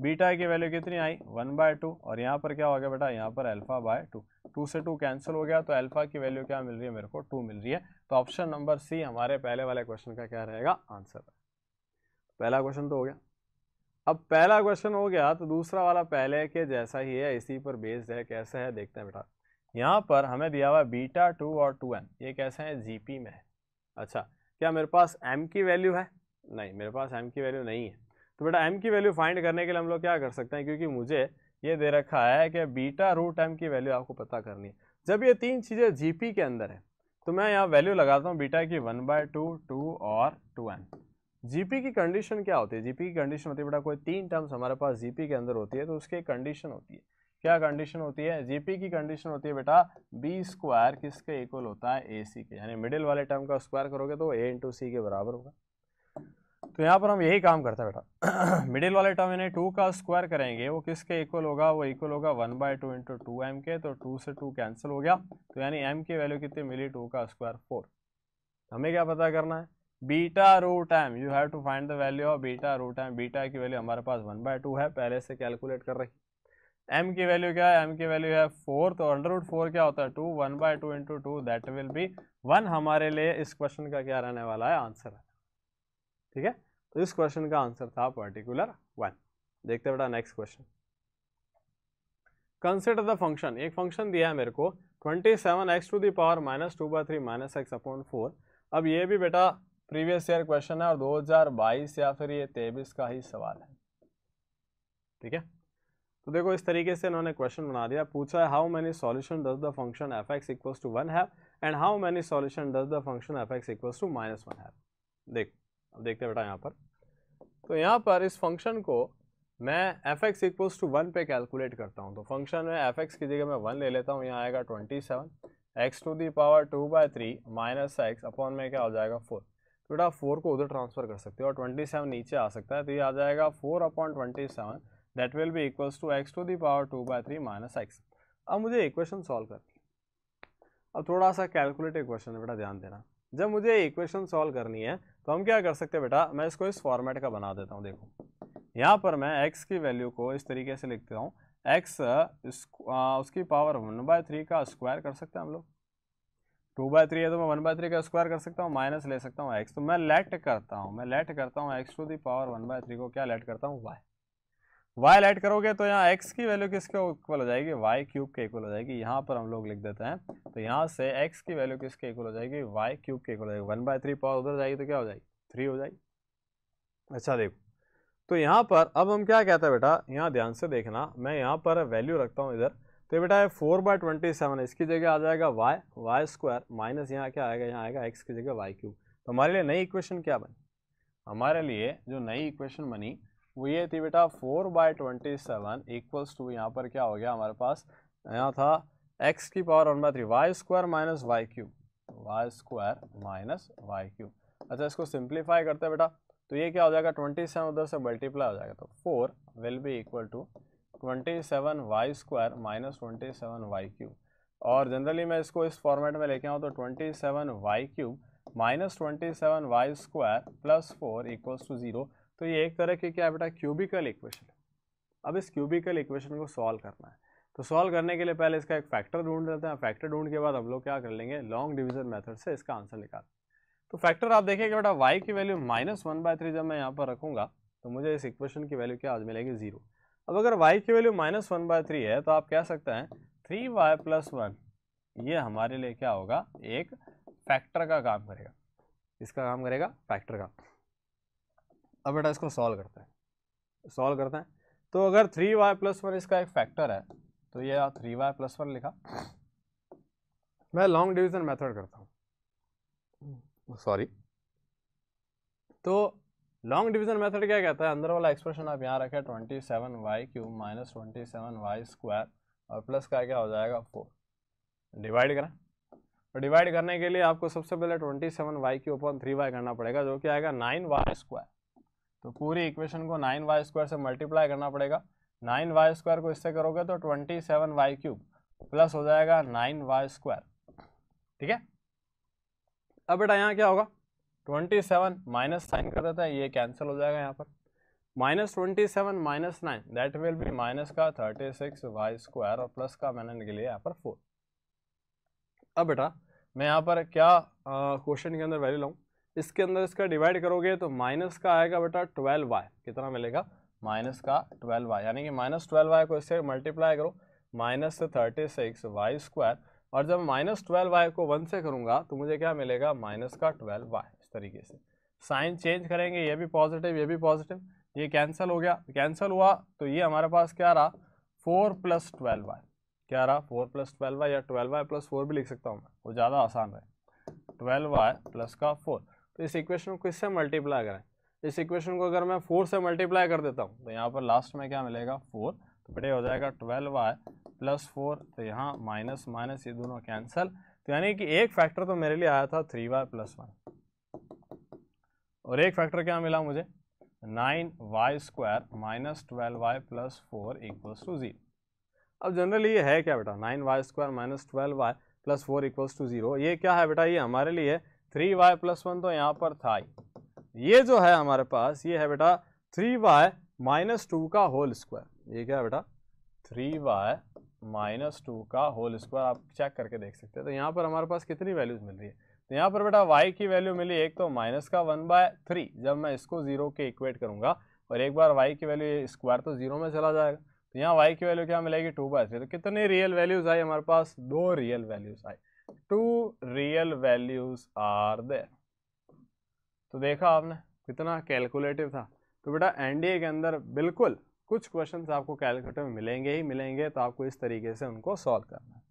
S1: बीटा की वैल्यू कितनी आई वन बाय टू और यहाँ पर क्या हो गया बेटा यहाँ पर अल्फा बाय टू टू से टू कैंसिल हो गया तो अल्फा की वैल्यू क्या मिल रही है मेरे को टू मिल रही है तो ऑप्शन नंबर सी हमारे पहले वाले क्वेश्चन का क्या रहेगा आंसर पहला क्वेश्चन तो हो गया अब पहला क्वेश्चन हो गया तो दूसरा वाला पहले के जैसा ही है इसी पर बेस्ड है कैसे है देखते हैं बेटा यहाँ पर हमें दिया हुआ बीटा टू और टू एम ये कैसे है जीपी में है अच्छा क्या मेरे पास एम की वैल्यू है नहीं मेरे पास एम की वैल्यू नहीं है तो बेटा एम की वैल्यू फाइंड करने के लिए हम लोग क्या कर सकते हैं क्योंकि मुझे ये दे रखा है कि बीटा रूट एम की वैल्यू आपको पता करनी है जब ये तीन चीज़ें जी के अंदर है तो मैं यहाँ वैल्यू लगाता हूँ बीटा की वन बाय टू टू और टू एम जी की कंडीशन क्या होती है जी की कंडीशन होती है बेटा कोई तीन टर्म्स हमारे पास जी के अंदर होती है तो उसकी कंडीशन होती है क्या कंडीशन होती है जी की कंडीशन होती है बेटा बी स्क्वायर किसके इक्वल होता है ए सी के यानी मिडिल वाले टर्म का स्क्वायर करोगे तो ए इंटू सी के बराबर होगा तो यहाँ पर हम यही काम करते हैं बेटा मिडिल वाले टर्म यानी टू का स्क्वायर करेंगे वो किसके इक्वल होगा वो इक्वल होगा one by two into two m के तो टू से टू कैंसिल हो गया तो यानी एम की वैल्यू कितनी मिली टू का स्क्वायर फोर हमें क्या पता करना है beta root m you have to find the value of beta root m beta की वैल्यू हमारे पास वन बाय टू है पहले से कैलकुलेट कर रही एम की वैल्यू क्या है एम की वैल्यू है फोर तो अंडर रूट फोर क्या होता है two one by two into two that will be one हमारे लिए इस क्वेश्चन का क्या रहने वाला है आंसर है ठीक है तो इस क्वेश्चन का आंसर था पर्टिकुलर वन देखते बेटा next question consider the function एक फंक्शन दिया है मेरे को twenty seven x to the power minus two by three minus x upon four अब ये भी बेटा प्रीवियस ईयर क्वेश्चन है और 2022 या फिर ये तेईस का ही सवाल है ठीक है तो देखो इस तरीके से इन्होंने क्वेश्चन बना दिया पूछा है how many solution does the function f x equals to one have and how many solution does the function f x equals to minus one have देखो अब देखते हैं बेटा यहाँ पर तो यहाँ पर इस फंक्शन को मैं f x equals to one पे कैलकुलेट करता हूँ तो फंक्शन में एफ एक्स की जगह मैं वन ले लेता हूँ यहाँ आएगा twenty seven x to the power two by three minus x upon में क्या हो जाएगा फोर तो बेटा फोर को उधर ट्रांसफर कर सकते हो और ट्वेंटी सेवन नीचे आ सकता है तो ये आ जाएगा four upon twenty seven that will be equals to x to the power two by three minus x अब मुझे इक्वेशन सॉल्व करनी है अब थोड़ा सा कैलकुलेट इक्वेशन बेटा ध्यान देना जब मुझे इक्वेशन सॉल्व करनी है तो हम क्या कर सकते हैं बेटा मैं इसको इस फॉर्मेट का बना देता हूँ देखो यहाँ पर मैं एक्स की वैल्यू को इस तरीके से लिखता हूँ एक्स उसकी पावर वन बाय थ्री का स्क्वायर कर सकते हैं हम लोग टू बाय थ्री है तो मैं वन बाय थ्री का स्क्वायर कर सकता हूँ माइनस ले सकता हूँ एक्स तो मैं लेट करता हूँ मैं लेट करता हूँ x to the power one by three को क्या लेट करता हूँ वाई वाई ऐड करोगे तो यहाँ एक्स की वैल्यू किसके इक्वल हो जाएगी वाई क्यूब के इक्वल हो जाएगी यहाँ पर हम लोग लिख देते हैं तो यहाँ से एक्स की वैल्यू किसके इक्वल हो जाएगी वाई क्यूब के इक्वल हो जाएगी वन बाय थ्री पावर उधर जाएगी तो क्या हो जाएगी थ्री हो जाएगी अच्छा देखो तो यहाँ पर अब हम क्या कहते हैं बेटा यहाँ ध्यान से देखना मैं यहाँ पर वैल्यू रखता हूँ इधर तो बेटा ये फोर बाय ट्वेंटी सेवन इसकी जगह आ जाएगा वाई वाई स्क्वायर माइनस यहाँ क्या आएगा यहाँ आएगा एक्स की जगह वाई क्यूब तो हमारे लिए नई इक्वेशन क्या बनी हमारे लिए जो नई इक्वेशन बनी वो ये थी बेटा four by twenty seven equals to यहाँ पर क्या हो गया हमारे पास यहाँ था एक्स की power one by three y square minus y cube y square minus y cube अच्छा इसको सिंप्लीफाई करते हैं बेटा तो ये क्या हो जाएगा ट्वेंटी सेवन उधर से मल्टीप्लाई हो जाएगा तो four will be equal to twenty seven y square minus twenty seven y cube और जनरली मैं इसको इस फॉर्मेट में लेके आऊँ तो twenty seven y cube minus twenty seven y square plus four equals to zero तो ये एक तरह के क्या बेटा क्यूबिकल इक्वेशन अब इस क्यूबिकल इक्वेशन को सॉल्व करना है तो सॉल्व करने के लिए पहले इसका एक फैक्टर ढूंढ लेते हैं फैक्टर ढूंढ के बाद हम लोग क्या कर लेंगे लॉन्ग डिविजन मेथड से इसका आंसर निकाल तो फैक्टर आप देखिए बेटा वाई की value minus one by three जब मैं यहाँ पर रखूंगा तो मुझे इस इक्वेशन की वैल्यू क्या आज मिलेगी जीरो अब अगर वाई की value minus one by three है तो आप कह सकते हैं थ्री वाई प्लस वन ये हमारे लिए क्या होगा एक फैक्टर का काम करेगा इसका काम करेगा फैक्टर का अब बेटा इसको सॉल्व करते हैं सॉल्व करते हैं तो अगर थ्री वाई प्लस वन इसका एक फैक्टर है तो ये थ्री वाई प्लस वन लिखा मैं लॉन्ग डिवीजन मेथड करता हूँ सॉरी तो लॉन्ग डिवीजन मेथड क्या कहता है अंदर वाला एक्सप्रेशन आप यहाँ रखें twenty seven y cube minus twenty seven y square और प्लस का क्या हो जाएगा फोर डिवाइड करें और तो डिवाइड करने के लिए आपको सबसे पहले twenty seven y cube upon three y करना पड़ेगा जो कि आएगा नाइन वाई स्क्वायर तो पूरी इक्वेशन को नाइन वाई स्क्वायर से मल्टीप्लाई करना पड़ेगा नाइन वाई स्क्वायर को इससे करोगे तो twenty seven y cube plus हो जाएगा नाइन वाई स्क्वायर ठीक है अब बेटा यहाँ क्या होगा ट्वेंटी सेवन माइनस साइन कर देता है ये कैंसिल हो जाएगा यहाँ पर minus twenty seven minus nine that will be minus का थर्टी सिक्स वाई स्क्वायर और प्लस का मैंने लिए यहाँ पर फोर अब बेटा मैं यहाँ पर क्या क्वेश्चन के अंदर वैल्यू लाऊँ इसके अंदर इसका डिवाइड करोगे तो माइनस का आएगा बेटा ट्वेल्व वाई कितना मिलेगा माइनस का ट्वेल्व वाई यानी कि माइनस ट्वेल्व वाई को इससे मल्टीप्लाई करो माइनस से थर्टी सिक्स वाई स्क्वायर और जब माइनस ट्वेल्व वाई को वन से करूँगा तो मुझे क्या मिलेगा माइनस का ट्वेल्व वाई इस तरीके से साइन चेंज करेंगे ये भी पॉजिटिव ये भी पॉजिटिव ये कैंसिल हो गया कैंसिल हुआ तो ये हमारे पास क्या रहा फोर प्लस ट्वेल्व वाई क्या रहा फोर प्लस ट्वेल्व वाई या ट्वेल्व वाई प्लस फोर भी लिख सकता हूँ मैं वो ज़्यादा आसान है ट्वेल्व वाई प्लस का फोर तो इस इक्वेशन को किससे मल्टीप्लाई करें तो इस इक्वेशन को अगर मैं फोर से मल्टीप्लाई कर देता हूँ तो यहाँ पर लास्ट में क्या मिलेगा फोर तो बेटे हो जाएगा ट्वेल्व वाई प्लस फोर तो यहाँ माइनस माइनस ये दोनों कैंसिल तो यानी कि एक फैक्टर तो मेरे लिए आया था थ्री वाई प्लस वाई और एक फैक्टर क्या मिला मुझे nine y square minus twelve y plus four equals to zero अब जनरली ये है क्या बेटा nine y square minus twelve y plus four equals to zero ये क्या है बेटा ये हमारे लिए है थ्री वाई प्लस वन तो यहाँ पर था ही ये जो है हमारे पास ये है बेटा थ्री वाई माइनस टू का होल स्क्वायर ये क्या है बेटा थ्री वाई माइनस टू का होल स्क्वायर आप चेक करके देख सकते हैं तो यहाँ पर हमारे पास कितनी वैल्यूज़ मिल रही है तो यहाँ पर बेटा वाई की वैल्यू मिली एक तो माइनस का वन बाय थ्री जब मैं इसको जीरो के इक्वेट करूँगा और एक बार वाई की वैल्यू स्क्वायर तो जीरो में चला जाएगा तो यहाँ वाई की वैल्यू क्या मिलेगी टू बाय थ्री तो कितनी रियल वैल्यूज़ आई हमारे पास दो रियल वैल्यूज़ आई two real values are there तो देखा आपने कितना कैलकुलेटिव था तो बेटा एनडीए के अंदर बिल्कुल कुछ क्वेश्चंस आपको कैलकुलेटिव मिलेंगे ही मिलेंगे तो आपको इस तरीके से उनको सॉल्व करना है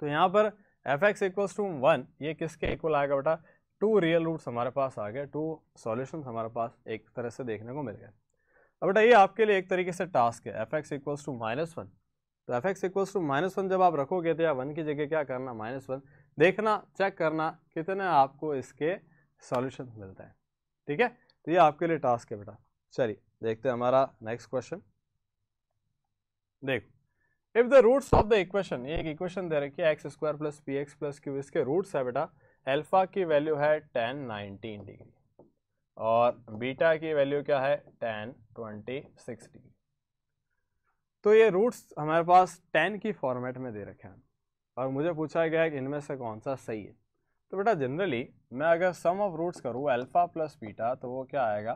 S1: तो यहाँ पर f x equals to one ये किसके इक्वल आएगा बेटा टू रियल रूट्स हमारे पास आ गए टू सॉल्यूशन हमारे पास एक तरह से देखने को मिल गए अब बेटा ये आपके लिए एक तरीके से टास्क है f x equals to minus one तो f x equals to minus one जब आप रखोगे तो या वन की जगह क्या करना माइनस वन देखना चेक करना कितने आपको इसके सॉल्यूशन मिलते हैं ठीक है तो ये आपके लिए टास्क है बेटा चलिए देखते हैं हमारा नेक्स्ट क्वेश्चन देखो if the roots of the equation ये एक इक्वेशन दे रखी है x square plus p x plus q इसके रूट्स है बेटा एल्फा की वैल्यू है टेन नाइनटीन डिग्री और बीटा की वैल्यू क्या है टेन ट्वेंटी सिक्स डिग्री तो ये रूट्स हमारे पास टेन की फॉर्मेट में दे रखे हैं और मुझे पूछा गया है कि इनमें से कौन सा सही है तो बेटा जनरली मैं अगर सम ऑफ रूट्स करूँ अल्फ़ा प्लस बीटा तो वो क्या आएगा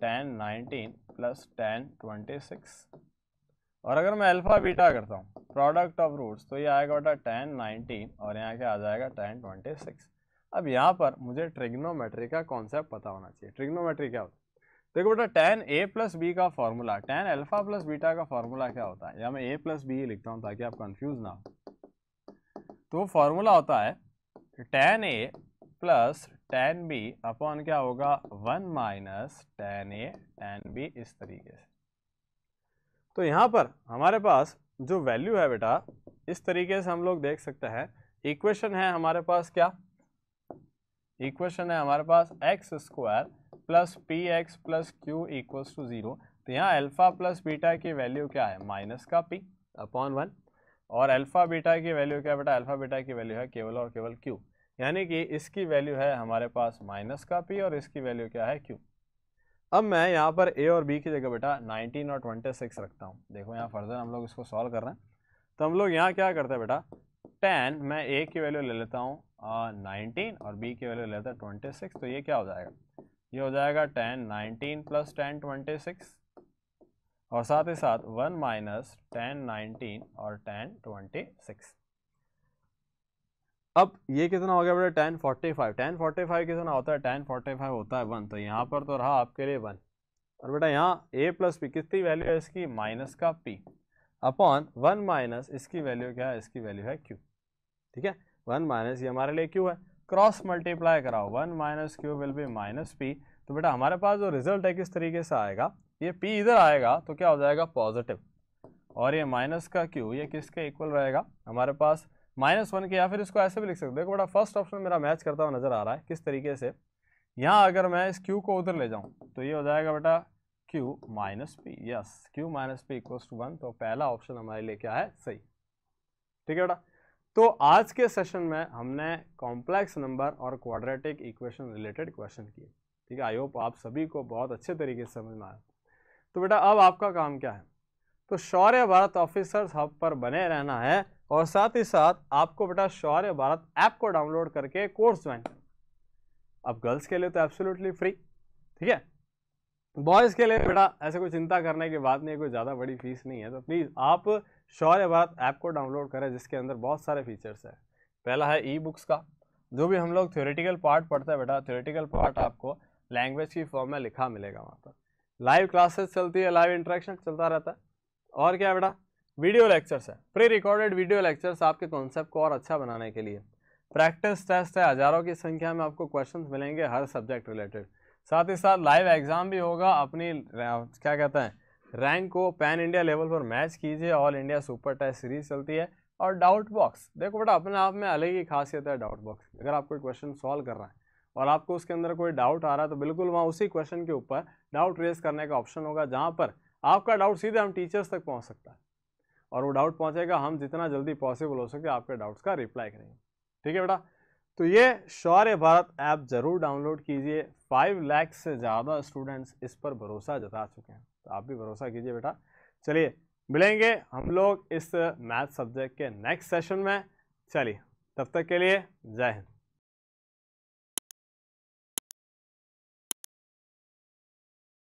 S1: tan nineteen plus tan twenty six और अगर मैं अल्फ़ा बीटा करता हूँ प्रोडक्ट ऑफ रूट्स तो ये आएगा बेटा टेन नाइनटीन और यहाँ क्या आ जाएगा टेन ट्वेंटी सिक्स अब यहाँ पर मुझे ट्रिग्नोमेट्री का कॉन्सेप्ट पता होना चाहिए ट्रिग्नोमेट्री क्या होती है देखो बेटा टेन ए प्लस बी का formula tan alpha plus beta का फॉर्मूला क्या होता है या मैं ए प्लस बी लिखता हूँ ताकि आप कंफ्यूज ना हो तो फॉर्मूला होता है tan a plus tan b upon क्या होगा one minus tan a tan b इस तरीके से तो यहाँ पर हमारे पास जो वैल्यू है बेटा इस तरीके से हम लोग देख सकते हैं इक्वेशन है हमारे पास क्या इक्वेशन है हमारे पास x square plus p x plus q equals to zero तो यहाँ अल्फ़ा प्लस बीटा की वैल्यू क्या है माइनस का पी अपॉन वन और अल्फ़ा बीटा की वैल्यू क्या बेटा अल्फ़ा बीटा की वैल्यू है केवल और केवल क्यू यानी कि इसकी वैल्यू है हमारे पास माइनस का पी और इसकी वैल्यू क्या है क्यू अब मैं यहाँ पर ए और बी की जगह बेटा नाइनटीन और ट्वेंटी सिक्स रखता हूँ देखो यहाँ फर्दर हम लोग इसको सॉल्व कर रहे हैं तो हम लोग यहाँ क्या करते हैं बेटा टेन मैं ए की वैल्यू ले लेता हूँ नाइनटीन और बी की वैल्यू ले लेता हूँ ट्वेंटी सिक्स तो ये क्या हो जाएगा ये हो जाएगा tan nineteen plus tan twenty six और साथ ही साथ वन माइनस टेन नाइनटीन और टेन ट्वेंटी सिक्स अब ये कितना हो गया बेटा tan forty five tan forty five कितना होता है टेन फोर्टी फाइव होता है वन तो यहाँ पर तो रहा आपके लिए वन और बेटा यहाँ ए प्लस पी कितनी वैल्यू है इसकी माइनस का पी अपॉन वन माइनस इसकी वैल्यू क्या है इसकी वैल्यू है क्यू ठीक है वन माइनस ये हमारे लिए क्यू है क्रॉस मल्टीप्लाई कराओ one minus q will be minus p तो बेटा हमारे पास जो रिजल्ट है किस तरीके से आएगा ये पी इधर आएगा तो क्या हो जाएगा पॉजिटिव और ये माइनस का क्यू ये किसके इक्वल रहेगा हमारे पास माइनस वन के या फिर इसको ऐसे भी लिख सकते हो देखो बेटा फर्स्ट ऑप्शन मेरा मैच करता हुआ नज़र आ रहा है किस तरीके से यहाँ अगर मैं इस क्यू को उधर ले जाऊँ तो ये हो जाएगा बेटा q minus p yes q minus p equals to one तो पहला ऑप्शन हमारे लिए क्या है सही ठीक है बेटा तो आज के सेशन में हमने कॉम्प्लेक्स नंबर और क्वाड्रेटिक इक्वेशन रिलेटेड क्वेश्चन किए ठीक है आई होप आप सभी को बहुत अच्छे तरीके से समझ में आया तो बेटा अब आपका काम क्या है तो शौर्य भारत ऑफिसर्स हब पर बने रहना है और साथ ही साथ आपको बेटा शौर्य भारत ऐप को डाउनलोड करके कोर्स ज्वाइन करना अब गर्ल्स के लिए तो एब्सोल्युटली फ्री ठीक है बॉयज़ के लिए बेटा ऐसे कोई चिंता करने की बात नहीं है कोई ज़्यादा बड़ी फीस नहीं है तो प्लीज़ आप शौर्य भारत ऐप को डाउनलोड करें जिसके अंदर बहुत सारे फीचर्स हैं पहला है ई बुक्स का जो भी हम लोग थ्योरेटिकल पार्ट पढ़ते हैं बेटा थ्योरेटिकल पार्ट आपको लैंग्वेज की फॉर्म में लिखा मिलेगा वहाँ पर लाइव क्लासेस चलती है लाइव इंट्रैक्शन चलता रहता है और क्या बेटा वीडियो लेक्चर्स है प्री रिकॉर्डेड वीडियो लेक्चर्स आपके कॉन्सेप्ट को और अच्छा बनाने के लिए प्रैक्टिस टेस्ट है हज़ारों की संख्या में आपको क्वेश्चन मिलेंगे हर सब्जेक्ट रिलेटेड साथ ही साथ लाइव एग्ज़ाम भी होगा अपनी क्या कहते हैं रैंक को पैन इंडिया लेवल पर मैच कीजिए all India super test series चलती है और डाउट बॉक्स देखो बेटा अपने आप में अलग ही खासियत है डाउट बॉक्स अगर आप कोई क्वेश्चन सॉल्व कर रहा है और आपको उसके अंदर कोई डाउट आ रहा है तो बिल्कुल वहाँ उसी क्वेश्चन के ऊपर डाउट रेज करने का ऑप्शन होगा जहाँ पर आपका डाउट सीधे हम टीचर्स तक पहुँच सकता है और वो डाउट पहुँचेगा हम जितना जल्दी पॉसिबल हो सके आपके डाउट्स का रिप्लाई करेंगे ठीक है बेटा तो ये शौर्य भारत ऐप ज़रूर डाउनलोड कीजिए फाइव लैख से ज़्यादा स्टूडेंट्स इस पर भरोसा जता चुके हैं तो आप भी भरोसा कीजिए बेटा चलिए मिलेंगे हम लोग इस मैथ सब्जेक्ट के नेक्स्ट सेशन में चलिए तब तक के लिए जय हिंद